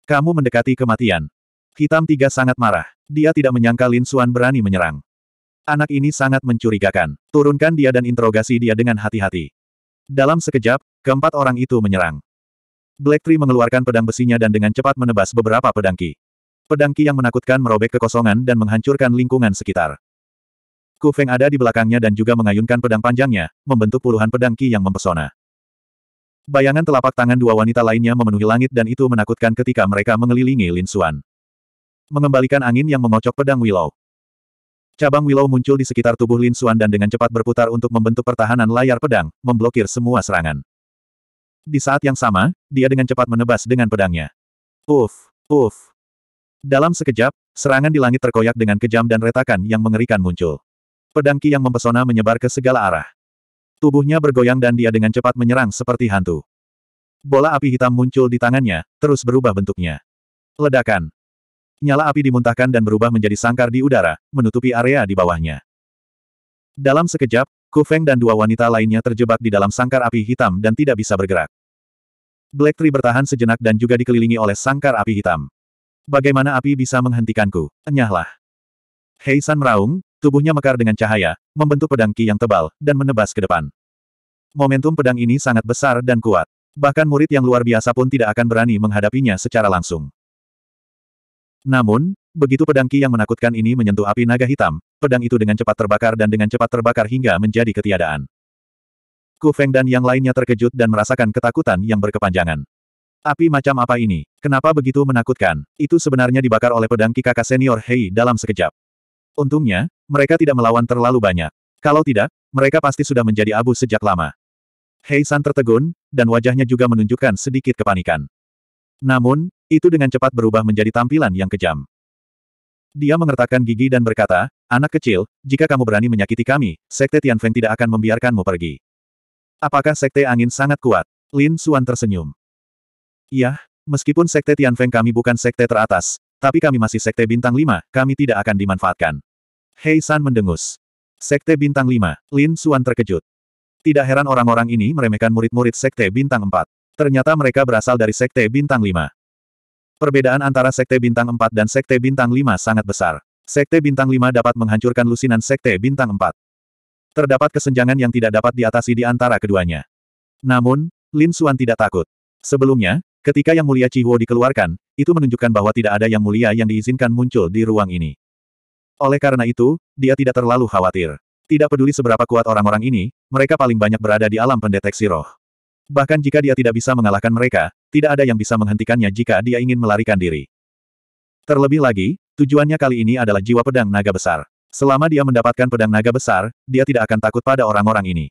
Kamu mendekati kematian. Hitam Tiga sangat marah. Dia tidak menyangka Lin Xuan berani menyerang. Anak ini sangat mencurigakan. Turunkan dia dan interogasi dia dengan hati-hati. Dalam sekejap, keempat orang itu menyerang. Black Tree mengeluarkan pedang besinya dan dengan cepat menebas beberapa pedangki. Pedangki yang menakutkan merobek kekosongan dan menghancurkan lingkungan sekitar. Ku Feng ada di belakangnya dan juga mengayunkan pedang panjangnya, membentuk puluhan pedangki yang mempesona. Bayangan telapak tangan dua wanita lainnya memenuhi langit dan itu menakutkan ketika mereka mengelilingi Lin Xuan. Mengembalikan angin yang mengocok pedang Willow. Cabang Willow muncul di sekitar tubuh Lin Xuan dan dengan cepat berputar untuk membentuk pertahanan layar pedang, memblokir semua serangan. Di saat yang sama, dia dengan cepat menebas dengan pedangnya. Uf, uf. Dalam sekejap, serangan di langit terkoyak dengan kejam dan retakan yang mengerikan muncul. Pedang Ki yang mempesona menyebar ke segala arah. Tubuhnya bergoyang dan dia dengan cepat menyerang seperti hantu. Bola api hitam muncul di tangannya, terus berubah bentuknya. Ledakan. Nyala api dimuntahkan dan berubah menjadi sangkar di udara, menutupi area di bawahnya. Dalam sekejap, Ku Feng dan dua wanita lainnya terjebak di dalam sangkar api hitam dan tidak bisa bergerak. Black Tree bertahan sejenak dan juga dikelilingi oleh sangkar api hitam. Bagaimana api bisa menghentikanku? Enyahlah. Hei San meraung, tubuhnya mekar dengan cahaya, membentuk pedang Ki yang tebal, dan menebas ke depan. Momentum pedang ini sangat besar dan kuat. Bahkan murid yang luar biasa pun tidak akan berani menghadapinya secara langsung. Namun, Begitu pedang Ki yang menakutkan ini menyentuh api naga hitam, pedang itu dengan cepat terbakar dan dengan cepat terbakar hingga menjadi ketiadaan. Ku Feng dan yang lainnya terkejut dan merasakan ketakutan yang berkepanjangan. Api macam apa ini? Kenapa begitu menakutkan? Itu sebenarnya dibakar oleh pedang Ki kakak senior Hei dalam sekejap. Untungnya, mereka tidak melawan terlalu banyak. Kalau tidak, mereka pasti sudah menjadi abu sejak lama. Hei San tertegun, dan wajahnya juga menunjukkan sedikit kepanikan. Namun, itu dengan cepat berubah menjadi tampilan yang kejam. Dia mengertakkan gigi dan berkata, Anak kecil, jika kamu berani menyakiti kami, Sekte Tianfeng tidak akan membiarkanmu pergi. Apakah Sekte Angin sangat kuat? Lin Suan tersenyum. Yah, meskipun Sekte Tianfeng kami bukan Sekte teratas, tapi kami masih Sekte Bintang 5, kami tidak akan dimanfaatkan. Hei San mendengus. Sekte Bintang 5, Lin Suan terkejut. Tidak heran orang-orang ini meremehkan murid-murid Sekte Bintang 4. Ternyata mereka berasal dari Sekte Bintang 5. Perbedaan antara Sekte Bintang 4 dan Sekte Bintang 5 sangat besar. Sekte Bintang 5 dapat menghancurkan lusinan Sekte Bintang 4. Terdapat kesenjangan yang tidak dapat diatasi di antara keduanya. Namun, Lin Xuan tidak takut. Sebelumnya, ketika Yang Mulia Chihuo dikeluarkan, itu menunjukkan bahwa tidak ada Yang Mulia yang diizinkan muncul di ruang ini. Oleh karena itu, dia tidak terlalu khawatir. Tidak peduli seberapa kuat orang-orang ini, mereka paling banyak berada di alam pendeteksi roh. Bahkan jika dia tidak bisa mengalahkan mereka, tidak ada yang bisa menghentikannya jika dia ingin melarikan diri. Terlebih lagi, tujuannya kali ini adalah jiwa pedang naga besar. Selama dia mendapatkan pedang naga besar, dia tidak akan takut pada orang-orang ini.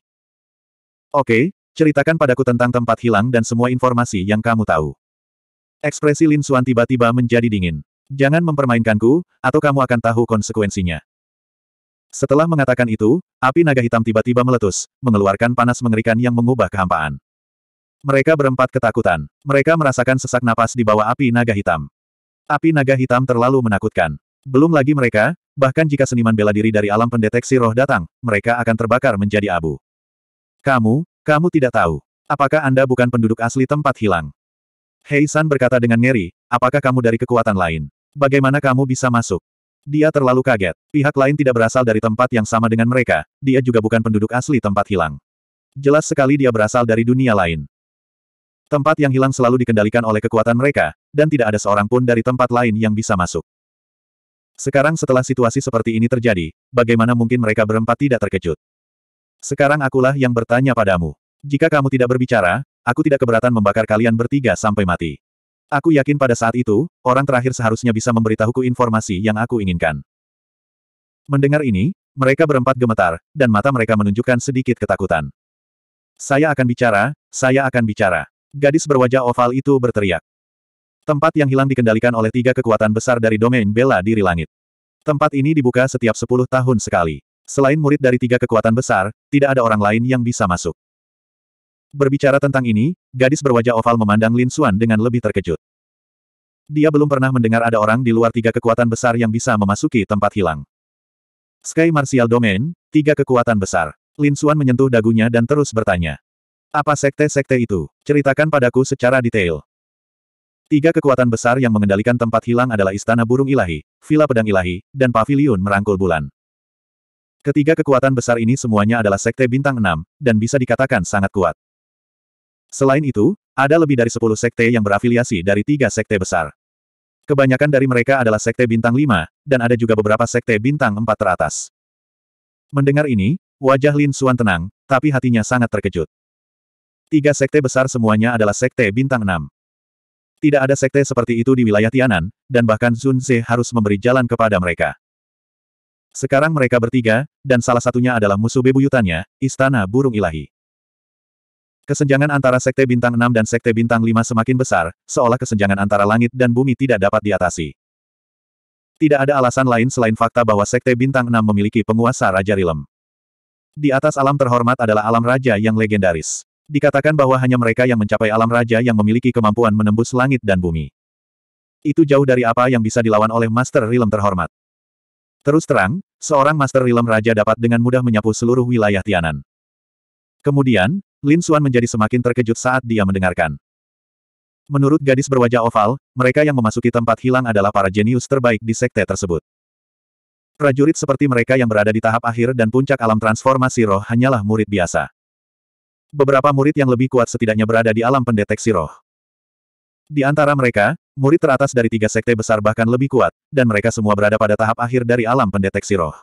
Oke, ceritakan padaku tentang tempat hilang dan semua informasi yang kamu tahu. Ekspresi Lin Xuan tiba-tiba menjadi dingin. Jangan mempermainkanku, atau kamu akan tahu konsekuensinya. Setelah mengatakan itu, api naga hitam tiba-tiba meletus, mengeluarkan panas mengerikan yang mengubah kehampaan. Mereka berempat ketakutan. Mereka merasakan sesak napas di bawah api naga hitam. Api naga hitam terlalu menakutkan. Belum lagi mereka, bahkan jika seniman bela diri dari alam pendeteksi roh datang, mereka akan terbakar menjadi abu. Kamu, kamu tidak tahu. Apakah Anda bukan penduduk asli tempat hilang? Hei San berkata dengan ngeri, apakah kamu dari kekuatan lain? Bagaimana kamu bisa masuk? Dia terlalu kaget. Pihak lain tidak berasal dari tempat yang sama dengan mereka, dia juga bukan penduduk asli tempat hilang. Jelas sekali dia berasal dari dunia lain. Tempat yang hilang selalu dikendalikan oleh kekuatan mereka, dan tidak ada seorang pun dari tempat lain yang bisa masuk. Sekarang setelah situasi seperti ini terjadi, bagaimana mungkin mereka berempat tidak terkejut? Sekarang akulah yang bertanya padamu. Jika kamu tidak berbicara, aku tidak keberatan membakar kalian bertiga sampai mati. Aku yakin pada saat itu, orang terakhir seharusnya bisa memberitahuku informasi yang aku inginkan. Mendengar ini, mereka berempat gemetar, dan mata mereka menunjukkan sedikit ketakutan. Saya akan bicara, saya akan bicara. Gadis berwajah oval itu berteriak. Tempat yang hilang dikendalikan oleh tiga kekuatan besar dari domain bela diri langit. Tempat ini dibuka setiap sepuluh tahun sekali. Selain murid dari tiga kekuatan besar, tidak ada orang lain yang bisa masuk. Berbicara tentang ini, gadis berwajah oval memandang Lin Xuan dengan lebih terkejut. Dia belum pernah mendengar ada orang di luar tiga kekuatan besar yang bisa memasuki tempat hilang. Sky Martial Domain, tiga kekuatan besar. Lin Xuan menyentuh dagunya dan terus bertanya. Apa sekte-sekte itu? Ceritakan padaku secara detail. Tiga kekuatan besar yang mengendalikan tempat hilang adalah Istana Burung Ilahi, Villa Pedang Ilahi, dan Paviliun Merangkul Bulan. Ketiga kekuatan besar ini semuanya adalah sekte bintang Enam dan bisa dikatakan sangat kuat. Selain itu, ada lebih dari sepuluh sekte yang berafiliasi dari tiga sekte besar. Kebanyakan dari mereka adalah sekte bintang Lima, dan ada juga beberapa sekte bintang Empat teratas. Mendengar ini, wajah Lin Suan tenang, tapi hatinya sangat terkejut. Tiga sekte besar semuanya adalah sekte bintang enam. Tidak ada sekte seperti itu di wilayah Tianan, dan bahkan Sun Ze harus memberi jalan kepada mereka. Sekarang mereka bertiga, dan salah satunya adalah musuh bebuyutannya, Istana Burung Ilahi. Kesenjangan antara sekte bintang 6 dan sekte bintang 5 semakin besar, seolah kesenjangan antara langit dan bumi tidak dapat diatasi. Tidak ada alasan lain selain fakta bahwa sekte bintang 6 memiliki penguasa Raja Rilem. Di atas alam terhormat adalah alam raja yang legendaris. Dikatakan bahwa hanya mereka yang mencapai alam raja yang memiliki kemampuan menembus langit dan bumi. Itu jauh dari apa yang bisa dilawan oleh Master Rilem terhormat. Terus terang, seorang Master Rilem Raja dapat dengan mudah menyapu seluruh wilayah Tianan. Kemudian, Lin Xuan menjadi semakin terkejut saat dia mendengarkan. Menurut gadis berwajah oval, mereka yang memasuki tempat hilang adalah para jenius terbaik di sekte tersebut. Prajurit seperti mereka yang berada di tahap akhir dan puncak alam transformasi roh hanyalah murid biasa beberapa murid yang lebih kuat setidaknya berada di alam pendeteksi roh. Di antara mereka, murid teratas dari tiga sekte besar bahkan lebih kuat, dan mereka semua berada pada tahap akhir dari alam pendeteksi roh.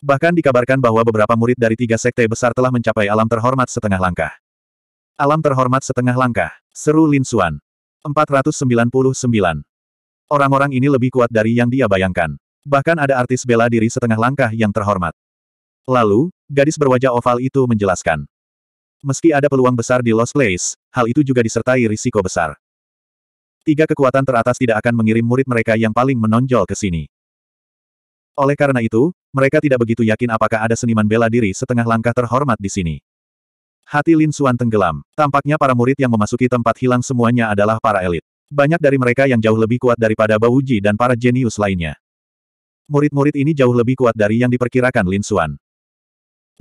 Bahkan dikabarkan bahwa beberapa murid dari tiga sekte besar telah mencapai alam terhormat setengah langkah. Alam terhormat setengah langkah, seru Lin Suan. 499. Orang-orang ini lebih kuat dari yang dia bayangkan. Bahkan ada artis bela diri setengah langkah yang terhormat. Lalu, gadis berwajah oval itu menjelaskan. Meski ada peluang besar di Lost Place, hal itu juga disertai risiko besar. Tiga kekuatan teratas tidak akan mengirim murid mereka yang paling menonjol ke sini. Oleh karena itu, mereka tidak begitu yakin apakah ada seniman bela diri setengah langkah terhormat di sini. Hati Lin Suan tenggelam. Tampaknya para murid yang memasuki tempat hilang semuanya adalah para elit. Banyak dari mereka yang jauh lebih kuat daripada Bao dan para jenius lainnya. Murid-murid ini jauh lebih kuat dari yang diperkirakan Lin Suan.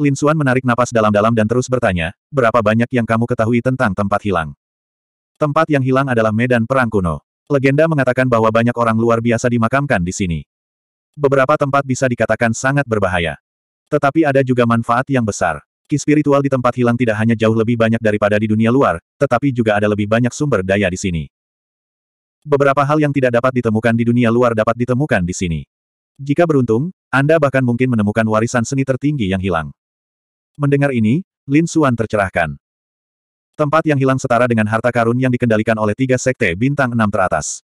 Lin Suan menarik napas dalam-dalam dan terus bertanya, berapa banyak yang kamu ketahui tentang tempat hilang? Tempat yang hilang adalah medan perang kuno. Legenda mengatakan bahwa banyak orang luar biasa dimakamkan di sini. Beberapa tempat bisa dikatakan sangat berbahaya. Tetapi ada juga manfaat yang besar. Ki spiritual di tempat hilang tidak hanya jauh lebih banyak daripada di dunia luar, tetapi juga ada lebih banyak sumber daya di sini. Beberapa hal yang tidak dapat ditemukan di dunia luar dapat ditemukan di sini. Jika beruntung, Anda bahkan mungkin menemukan warisan seni tertinggi yang hilang. Mendengar ini, Lin Suan tercerahkan. Tempat yang hilang setara dengan harta karun yang dikendalikan oleh tiga sekte bintang enam teratas.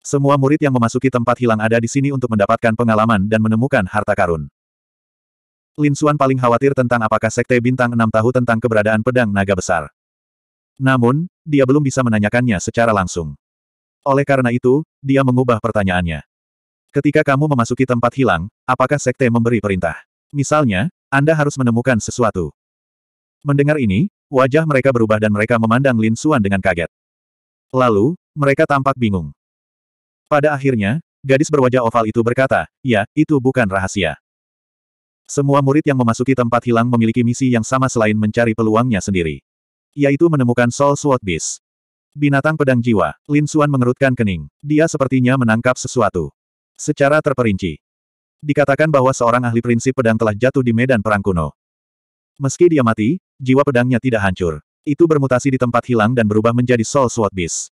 Semua murid yang memasuki tempat hilang ada di sini untuk mendapatkan pengalaman dan menemukan harta karun. Lin Suan paling khawatir tentang apakah sekte bintang enam tahu tentang keberadaan pedang naga besar. Namun, dia belum bisa menanyakannya secara langsung. Oleh karena itu, dia mengubah pertanyaannya. Ketika kamu memasuki tempat hilang, apakah sekte memberi perintah? Misalnya, anda harus menemukan sesuatu. Mendengar ini, wajah mereka berubah dan mereka memandang Lin Xuan dengan kaget. Lalu, mereka tampak bingung. Pada akhirnya, gadis berwajah oval itu berkata, ya, itu bukan rahasia. Semua murid yang memasuki tempat hilang memiliki misi yang sama selain mencari peluangnya sendiri. Yaitu menemukan Soul Sword Beast. Binatang pedang jiwa, Lin Xuan mengerutkan kening. Dia sepertinya menangkap sesuatu. Secara terperinci, Dikatakan bahwa seorang ahli prinsip pedang telah jatuh di medan perang kuno. Meski dia mati, jiwa pedangnya tidak hancur. Itu bermutasi di tempat hilang dan berubah menjadi Soul Sword Beast.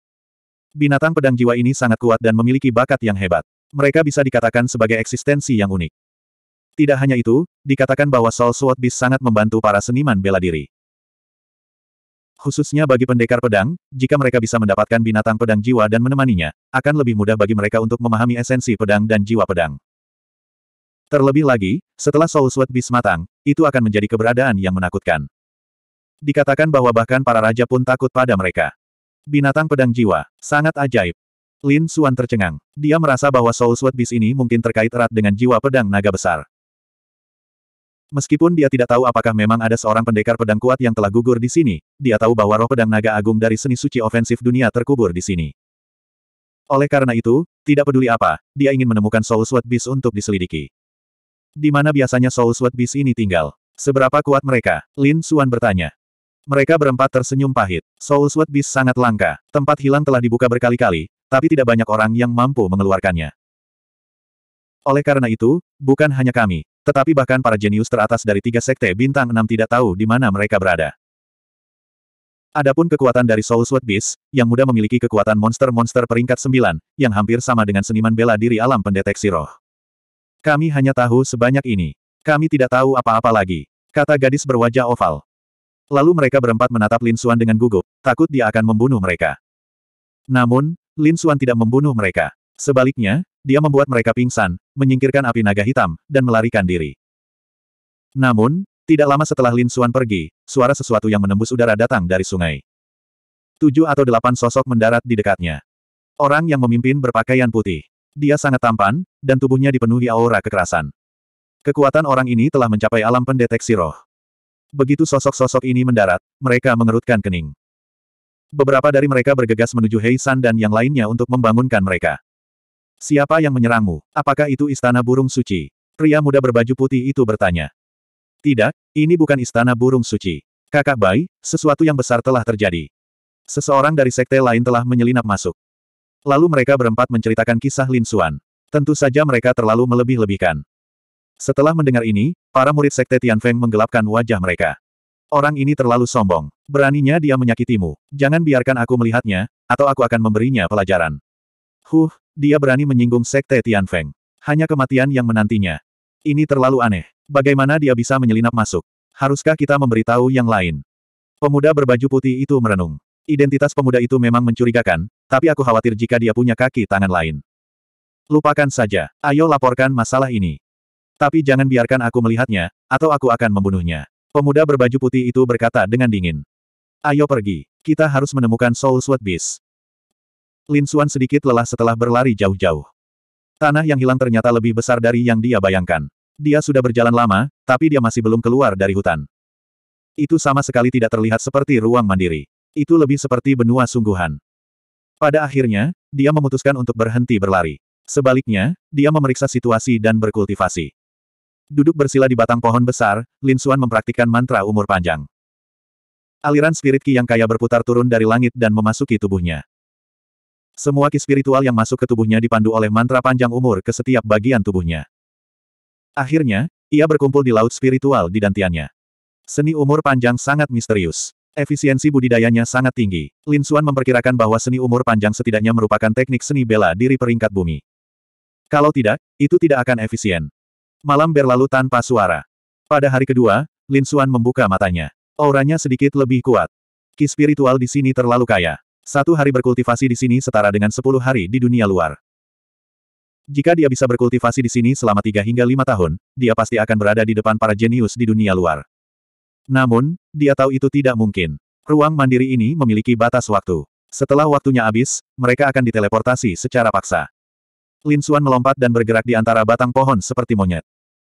Binatang pedang jiwa ini sangat kuat dan memiliki bakat yang hebat. Mereka bisa dikatakan sebagai eksistensi yang unik. Tidak hanya itu, dikatakan bahwa Soul Sword Beast sangat membantu para seniman bela diri. Khususnya bagi pendekar pedang, jika mereka bisa mendapatkan binatang pedang jiwa dan menemaninya, akan lebih mudah bagi mereka untuk memahami esensi pedang dan jiwa pedang. Terlebih lagi, setelah Soul Sweat Beast matang, itu akan menjadi keberadaan yang menakutkan. Dikatakan bahwa bahkan para raja pun takut pada mereka. Binatang pedang jiwa, sangat ajaib. Lin Suan tercengang. Dia merasa bahwa Soul Sweat Beast ini mungkin terkait erat dengan jiwa pedang naga besar. Meskipun dia tidak tahu apakah memang ada seorang pendekar pedang kuat yang telah gugur di sini, dia tahu bahwa roh pedang naga agung dari seni suci ofensif dunia terkubur di sini. Oleh karena itu, tidak peduli apa, dia ingin menemukan Soul Sweat Beast untuk diselidiki. Di mana biasanya Soul Sword Beast ini tinggal? Seberapa kuat mereka? Lin Suan bertanya. Mereka berempat tersenyum pahit. Soul Sword Beast sangat langka. Tempat hilang telah dibuka berkali-kali, tapi tidak banyak orang yang mampu mengeluarkannya. Oleh karena itu, bukan hanya kami, tetapi bahkan para jenius teratas dari tiga sekte bintang enam tidak tahu di mana mereka berada. Adapun kekuatan dari Soul Sword Beast, yang mudah memiliki kekuatan monster-monster peringkat sembilan yang hampir sama dengan seniman bela diri alam pendeteksi roh. Kami hanya tahu sebanyak ini. Kami tidak tahu apa-apa lagi, kata gadis berwajah oval. Lalu mereka berempat menatap Lin Xuan dengan gugup, takut dia akan membunuh mereka. Namun, Lin Xuan tidak membunuh mereka. Sebaliknya, dia membuat mereka pingsan, menyingkirkan api naga hitam, dan melarikan diri. Namun, tidak lama setelah Lin Xuan pergi, suara sesuatu yang menembus udara datang dari sungai. Tujuh atau delapan sosok mendarat di dekatnya. Orang yang memimpin berpakaian putih. Dia sangat tampan, dan tubuhnya dipenuhi aura kekerasan. Kekuatan orang ini telah mencapai alam pendeteksi roh. Begitu sosok-sosok ini mendarat, mereka mengerutkan kening. Beberapa dari mereka bergegas menuju Hei San dan yang lainnya untuk membangunkan mereka. Siapa yang menyerangmu? Apakah itu istana burung suci? Pria muda berbaju putih itu bertanya. Tidak, ini bukan istana burung suci. Kakak Bai, sesuatu yang besar telah terjadi. Seseorang dari sekte lain telah menyelinap masuk. Lalu mereka berempat menceritakan kisah Lin Xuan. Tentu saja mereka terlalu melebih-lebihkan. Setelah mendengar ini, para murid sekte Tian Feng menggelapkan wajah mereka. Orang ini terlalu sombong. Beraninya dia menyakitimu. Jangan biarkan aku melihatnya, atau aku akan memberinya pelajaran. Huh, dia berani menyinggung sekte Tian Feng. Hanya kematian yang menantinya. Ini terlalu aneh. Bagaimana dia bisa menyelinap masuk? Haruskah kita memberitahu yang lain? Pemuda berbaju putih itu merenung. Identitas pemuda itu memang mencurigakan, tapi aku khawatir jika dia punya kaki tangan lain. Lupakan saja, ayo laporkan masalah ini. Tapi jangan biarkan aku melihatnya, atau aku akan membunuhnya. Pemuda berbaju putih itu berkata dengan dingin. Ayo pergi, kita harus menemukan Soul Sweat Beast. Lin Xuan sedikit lelah setelah berlari jauh-jauh. Tanah yang hilang ternyata lebih besar dari yang dia bayangkan. Dia sudah berjalan lama, tapi dia masih belum keluar dari hutan. Itu sama sekali tidak terlihat seperti ruang mandiri. Itu lebih seperti benua sungguhan. Pada akhirnya, dia memutuskan untuk berhenti berlari. Sebaliknya, dia memeriksa situasi dan berkultivasi. Duduk bersila di batang pohon besar, Lin Suan mempraktikkan mantra umur panjang. Aliran spirit ki yang kaya berputar turun dari langit dan memasuki tubuhnya. Semua ki spiritual yang masuk ke tubuhnya dipandu oleh mantra panjang umur ke setiap bagian tubuhnya. Akhirnya, ia berkumpul di laut spiritual di dantiannya. Seni umur panjang sangat misterius. Efisiensi budidayanya sangat tinggi. Lin Xuan memperkirakan bahwa seni umur panjang setidaknya merupakan teknik seni bela diri peringkat bumi. Kalau tidak, itu tidak akan efisien. Malam berlalu tanpa suara. Pada hari kedua, Lin Xuan membuka matanya. Auranya sedikit lebih kuat. Ki spiritual di sini terlalu kaya. Satu hari berkultivasi di sini setara dengan sepuluh hari di dunia luar. Jika dia bisa berkultivasi di sini selama tiga hingga lima tahun, dia pasti akan berada di depan para jenius di dunia luar. Namun, dia tahu itu tidak mungkin. Ruang mandiri ini memiliki batas waktu. Setelah waktunya habis, mereka akan diteleportasi secara paksa. Lin Xuan melompat dan bergerak di antara batang pohon seperti monyet.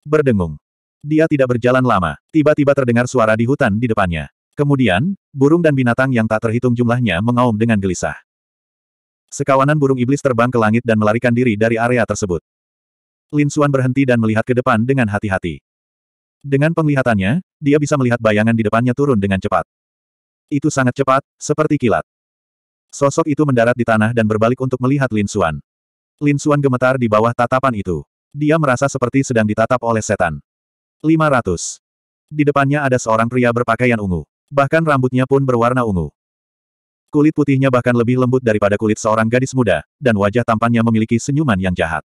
Berdengung. Dia tidak berjalan lama, tiba-tiba terdengar suara di hutan di depannya. Kemudian, burung dan binatang yang tak terhitung jumlahnya mengaum dengan gelisah. Sekawanan burung iblis terbang ke langit dan melarikan diri dari area tersebut. Lin Xuan berhenti dan melihat ke depan dengan hati-hati. Dengan penglihatannya, dia bisa melihat bayangan di depannya turun dengan cepat. Itu sangat cepat, seperti kilat. Sosok itu mendarat di tanah dan berbalik untuk melihat Lin Suan. Lin Suan gemetar di bawah tatapan itu. Dia merasa seperti sedang ditatap oleh setan. 500. Di depannya ada seorang pria berpakaian ungu. Bahkan rambutnya pun berwarna ungu. Kulit putihnya bahkan lebih lembut daripada kulit seorang gadis muda, dan wajah tampannya memiliki senyuman yang jahat.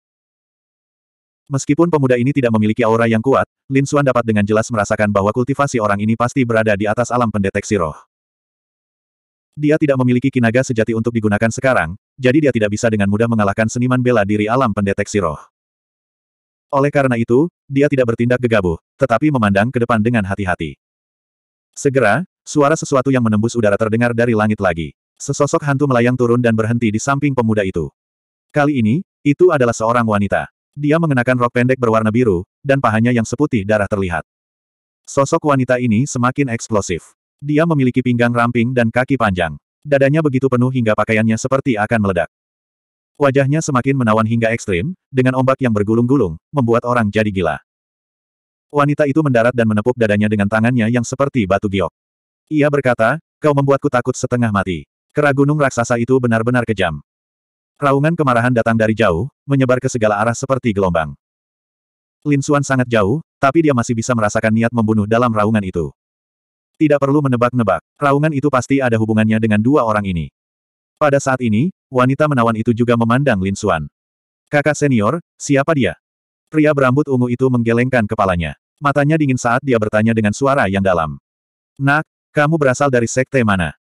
Meskipun pemuda ini tidak memiliki aura yang kuat, Lin Xuan dapat dengan jelas merasakan bahwa kultivasi orang ini pasti berada di atas alam pendeteksi roh. Dia tidak memiliki kinaga sejati untuk digunakan sekarang, jadi dia tidak bisa dengan mudah mengalahkan seniman bela diri alam pendeteksi roh. Oleh karena itu, dia tidak bertindak gegabah, tetapi memandang ke depan dengan hati-hati. Segera, suara sesuatu yang menembus udara terdengar dari langit lagi. Sesosok hantu melayang turun dan berhenti di samping pemuda itu. Kali ini, itu adalah seorang wanita. Dia mengenakan rok pendek berwarna biru, dan pahanya yang seputih darah terlihat. Sosok wanita ini semakin eksplosif. Dia memiliki pinggang ramping dan kaki panjang. Dadanya begitu penuh hingga pakaiannya seperti akan meledak. Wajahnya semakin menawan hingga ekstrim, dengan ombak yang bergulung-gulung, membuat orang jadi gila. Wanita itu mendarat dan menepuk dadanya dengan tangannya yang seperti batu giok. Ia berkata, kau membuatku takut setengah mati. Kera gunung raksasa itu benar-benar kejam. Raungan kemarahan datang dari jauh, menyebar ke segala arah seperti gelombang. Lin Xuan sangat jauh, tapi dia masih bisa merasakan niat membunuh dalam raungan itu. Tidak perlu menebak-nebak, raungan itu pasti ada hubungannya dengan dua orang ini. Pada saat ini, wanita menawan itu juga memandang Lin Xuan. Kakak senior, siapa dia? Pria berambut ungu itu menggelengkan kepalanya. Matanya dingin saat dia bertanya dengan suara yang dalam. Nak, kamu berasal dari sekte mana?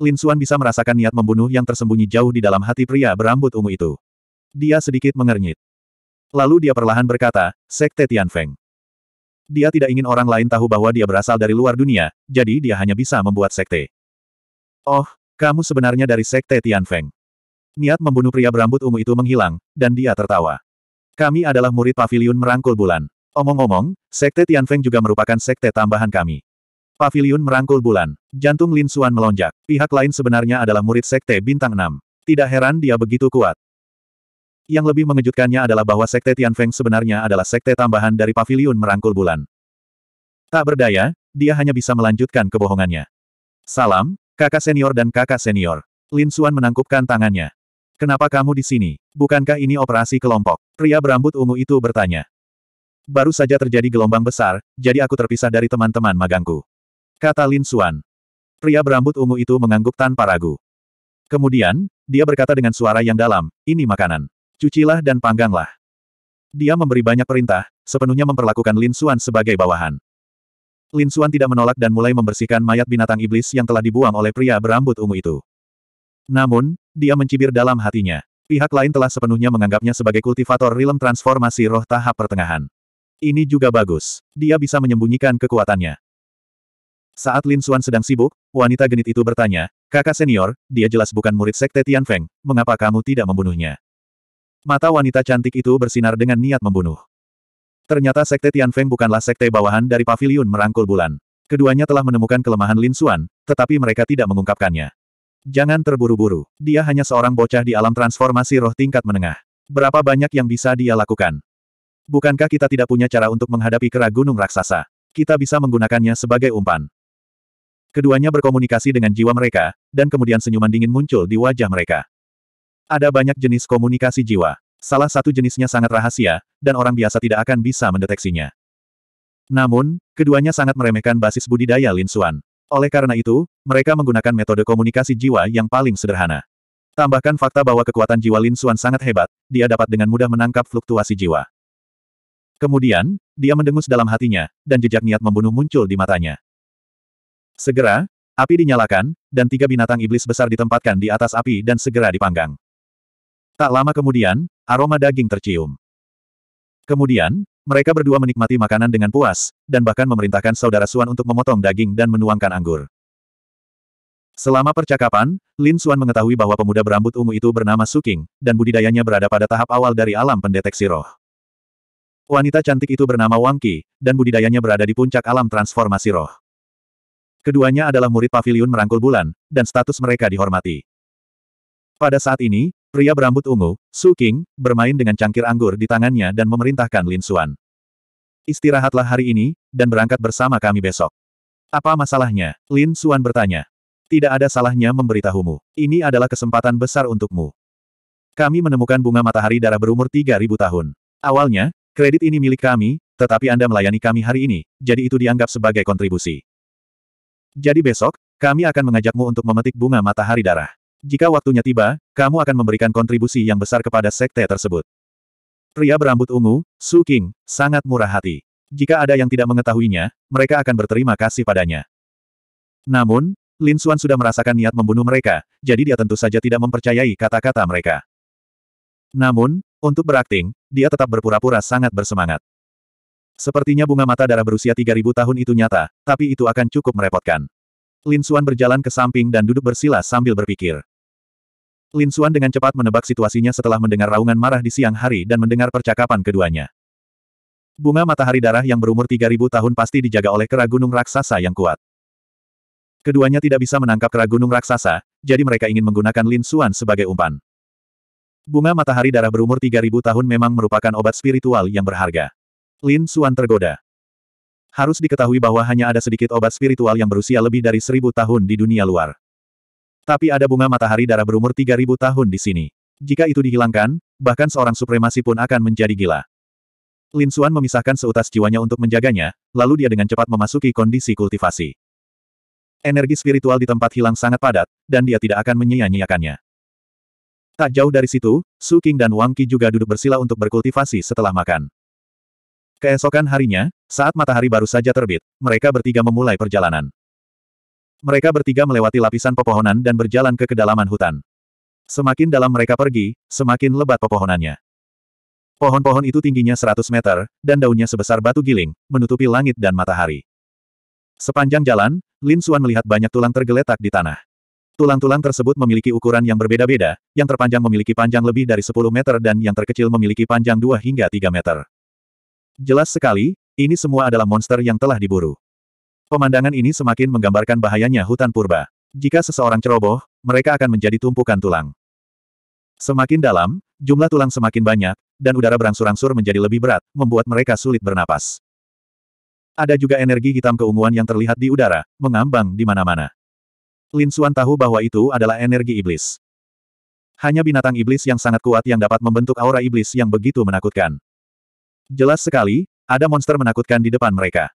Lin Xuan bisa merasakan niat membunuh yang tersembunyi jauh di dalam hati pria berambut ungu itu. Dia sedikit mengernyit. Lalu dia perlahan berkata, Sekte Tianfeng. Dia tidak ingin orang lain tahu bahwa dia berasal dari luar dunia, jadi dia hanya bisa membuat sekte. Oh, kamu sebenarnya dari Sekte Tianfeng. Niat membunuh pria berambut ungu itu menghilang, dan dia tertawa. Kami adalah murid pavilion merangkul bulan. Omong-omong, Sekte Tianfeng juga merupakan sekte tambahan kami. Pavilion merangkul bulan. Jantung Lin Suan melonjak. Pihak lain sebenarnya adalah murid Sekte Bintang 6. Tidak heran dia begitu kuat. Yang lebih mengejutkannya adalah bahwa Sekte Tian Feng sebenarnya adalah sekte tambahan dari Pavilion merangkul bulan. Tak berdaya, dia hanya bisa melanjutkan kebohongannya. Salam, kakak senior dan kakak senior. Lin Suan menangkupkan tangannya. Kenapa kamu di sini? Bukankah ini operasi kelompok? Pria berambut ungu itu bertanya. Baru saja terjadi gelombang besar, jadi aku terpisah dari teman-teman magangku. Kata Lin Xuan. Pria berambut ungu itu mengangguk tanpa ragu. Kemudian, dia berkata dengan suara yang dalam, ini makanan. Cucilah dan pangganglah. Dia memberi banyak perintah, sepenuhnya memperlakukan Lin Xuan sebagai bawahan. Lin Xuan tidak menolak dan mulai membersihkan mayat binatang iblis yang telah dibuang oleh pria berambut ungu itu. Namun, dia mencibir dalam hatinya. Pihak lain telah sepenuhnya menganggapnya sebagai kultivator realm transformasi roh tahap pertengahan. Ini juga bagus. Dia bisa menyembunyikan kekuatannya. Saat Lin Xuan sedang sibuk, wanita genit itu bertanya, kakak senior, dia jelas bukan murid sekte Tian Feng, mengapa kamu tidak membunuhnya? Mata wanita cantik itu bersinar dengan niat membunuh. Ternyata sekte Tian Feng bukanlah sekte bawahan dari paviliun merangkul bulan. Keduanya telah menemukan kelemahan Lin Xuan, tetapi mereka tidak mengungkapkannya. Jangan terburu-buru, dia hanya seorang bocah di alam transformasi roh tingkat menengah. Berapa banyak yang bisa dia lakukan? Bukankah kita tidak punya cara untuk menghadapi kera gunung raksasa? Kita bisa menggunakannya sebagai umpan. Keduanya berkomunikasi dengan jiwa mereka, dan kemudian senyuman dingin muncul di wajah mereka. Ada banyak jenis komunikasi jiwa. Salah satu jenisnya sangat rahasia, dan orang biasa tidak akan bisa mendeteksinya. Namun, keduanya sangat meremehkan basis budidaya Lin Xuan. Oleh karena itu, mereka menggunakan metode komunikasi jiwa yang paling sederhana. Tambahkan fakta bahwa kekuatan jiwa Lin Xuan sangat hebat, dia dapat dengan mudah menangkap fluktuasi jiwa. Kemudian, dia mendengus dalam hatinya, dan jejak niat membunuh muncul di matanya. Segera, api dinyalakan, dan tiga binatang iblis besar ditempatkan di atas api dan segera dipanggang. Tak lama kemudian, aroma daging tercium. Kemudian, mereka berdua menikmati makanan dengan puas, dan bahkan memerintahkan saudara Suan untuk memotong daging dan menuangkan anggur. Selama percakapan, Lin Suan mengetahui bahwa pemuda berambut ungu itu bernama Suking, dan budidayanya berada pada tahap awal dari alam pendeteksi roh. Wanita cantik itu bernama Wang Qi, dan budidayanya berada di puncak alam transformasi roh. Keduanya adalah murid pavilion merangkul bulan, dan status mereka dihormati. Pada saat ini, pria berambut ungu, Su King, bermain dengan cangkir anggur di tangannya dan memerintahkan Lin Xuan. Istirahatlah hari ini, dan berangkat bersama kami besok. Apa masalahnya? Lin Xuan bertanya. Tidak ada salahnya memberitahumu. Ini adalah kesempatan besar untukmu. Kami menemukan bunga matahari darah berumur 3000 tahun. Awalnya, kredit ini milik kami, tetapi Anda melayani kami hari ini, jadi itu dianggap sebagai kontribusi. Jadi besok, kami akan mengajakmu untuk memetik bunga matahari darah. Jika waktunya tiba, kamu akan memberikan kontribusi yang besar kepada sekte tersebut. Pria berambut ungu, Su King, sangat murah hati. Jika ada yang tidak mengetahuinya, mereka akan berterima kasih padanya. Namun, Lin Xuan sudah merasakan niat membunuh mereka, jadi dia tentu saja tidak mempercayai kata-kata mereka. Namun, untuk berakting, dia tetap berpura-pura sangat bersemangat. Sepertinya bunga mata darah berusia 3000 tahun itu nyata, tapi itu akan cukup merepotkan. Lin Xuan berjalan ke samping dan duduk bersila sambil berpikir. Lin Xuan dengan cepat menebak situasinya setelah mendengar raungan marah di siang hari dan mendengar percakapan keduanya. Bunga matahari darah yang berumur 3000 tahun pasti dijaga oleh kera gunung raksasa yang kuat. Keduanya tidak bisa menangkap kera gunung raksasa, jadi mereka ingin menggunakan Lin Xuan sebagai umpan. Bunga matahari darah berumur 3000 tahun memang merupakan obat spiritual yang berharga. Lin Suan tergoda. Harus diketahui bahwa hanya ada sedikit obat spiritual yang berusia lebih dari seribu tahun di dunia luar. Tapi ada bunga matahari darah berumur tiga ribu tahun di sini. Jika itu dihilangkan, bahkan seorang supremasi pun akan menjadi gila. Lin Suan memisahkan seutas jiwanya untuk menjaganya, lalu dia dengan cepat memasuki kondisi kultivasi. Energi spiritual di tempat hilang sangat padat, dan dia tidak akan menyia-nyiakannya. Tak jauh dari situ, Su Qing dan Wang Qi juga duduk bersila untuk berkultivasi setelah makan. Keesokan harinya, saat matahari baru saja terbit, mereka bertiga memulai perjalanan. Mereka bertiga melewati lapisan pepohonan dan berjalan ke kedalaman hutan. Semakin dalam mereka pergi, semakin lebat pepohonannya. Pohon-pohon itu tingginya 100 meter, dan daunnya sebesar batu giling, menutupi langit dan matahari. Sepanjang jalan, Lin Xuan melihat banyak tulang tergeletak di tanah. Tulang-tulang tersebut memiliki ukuran yang berbeda-beda, yang terpanjang memiliki panjang lebih dari 10 meter dan yang terkecil memiliki panjang 2 hingga 3 meter. Jelas sekali, ini semua adalah monster yang telah diburu. Pemandangan ini semakin menggambarkan bahayanya hutan purba. Jika seseorang ceroboh, mereka akan menjadi tumpukan tulang. Semakin dalam, jumlah tulang semakin banyak, dan udara berangsur-angsur menjadi lebih berat, membuat mereka sulit bernapas. Ada juga energi hitam keunguan yang terlihat di udara, mengambang di mana-mana. Lin Suan tahu bahwa itu adalah energi iblis. Hanya binatang iblis yang sangat kuat yang dapat membentuk aura iblis yang begitu menakutkan. Jelas sekali, ada monster menakutkan di depan mereka.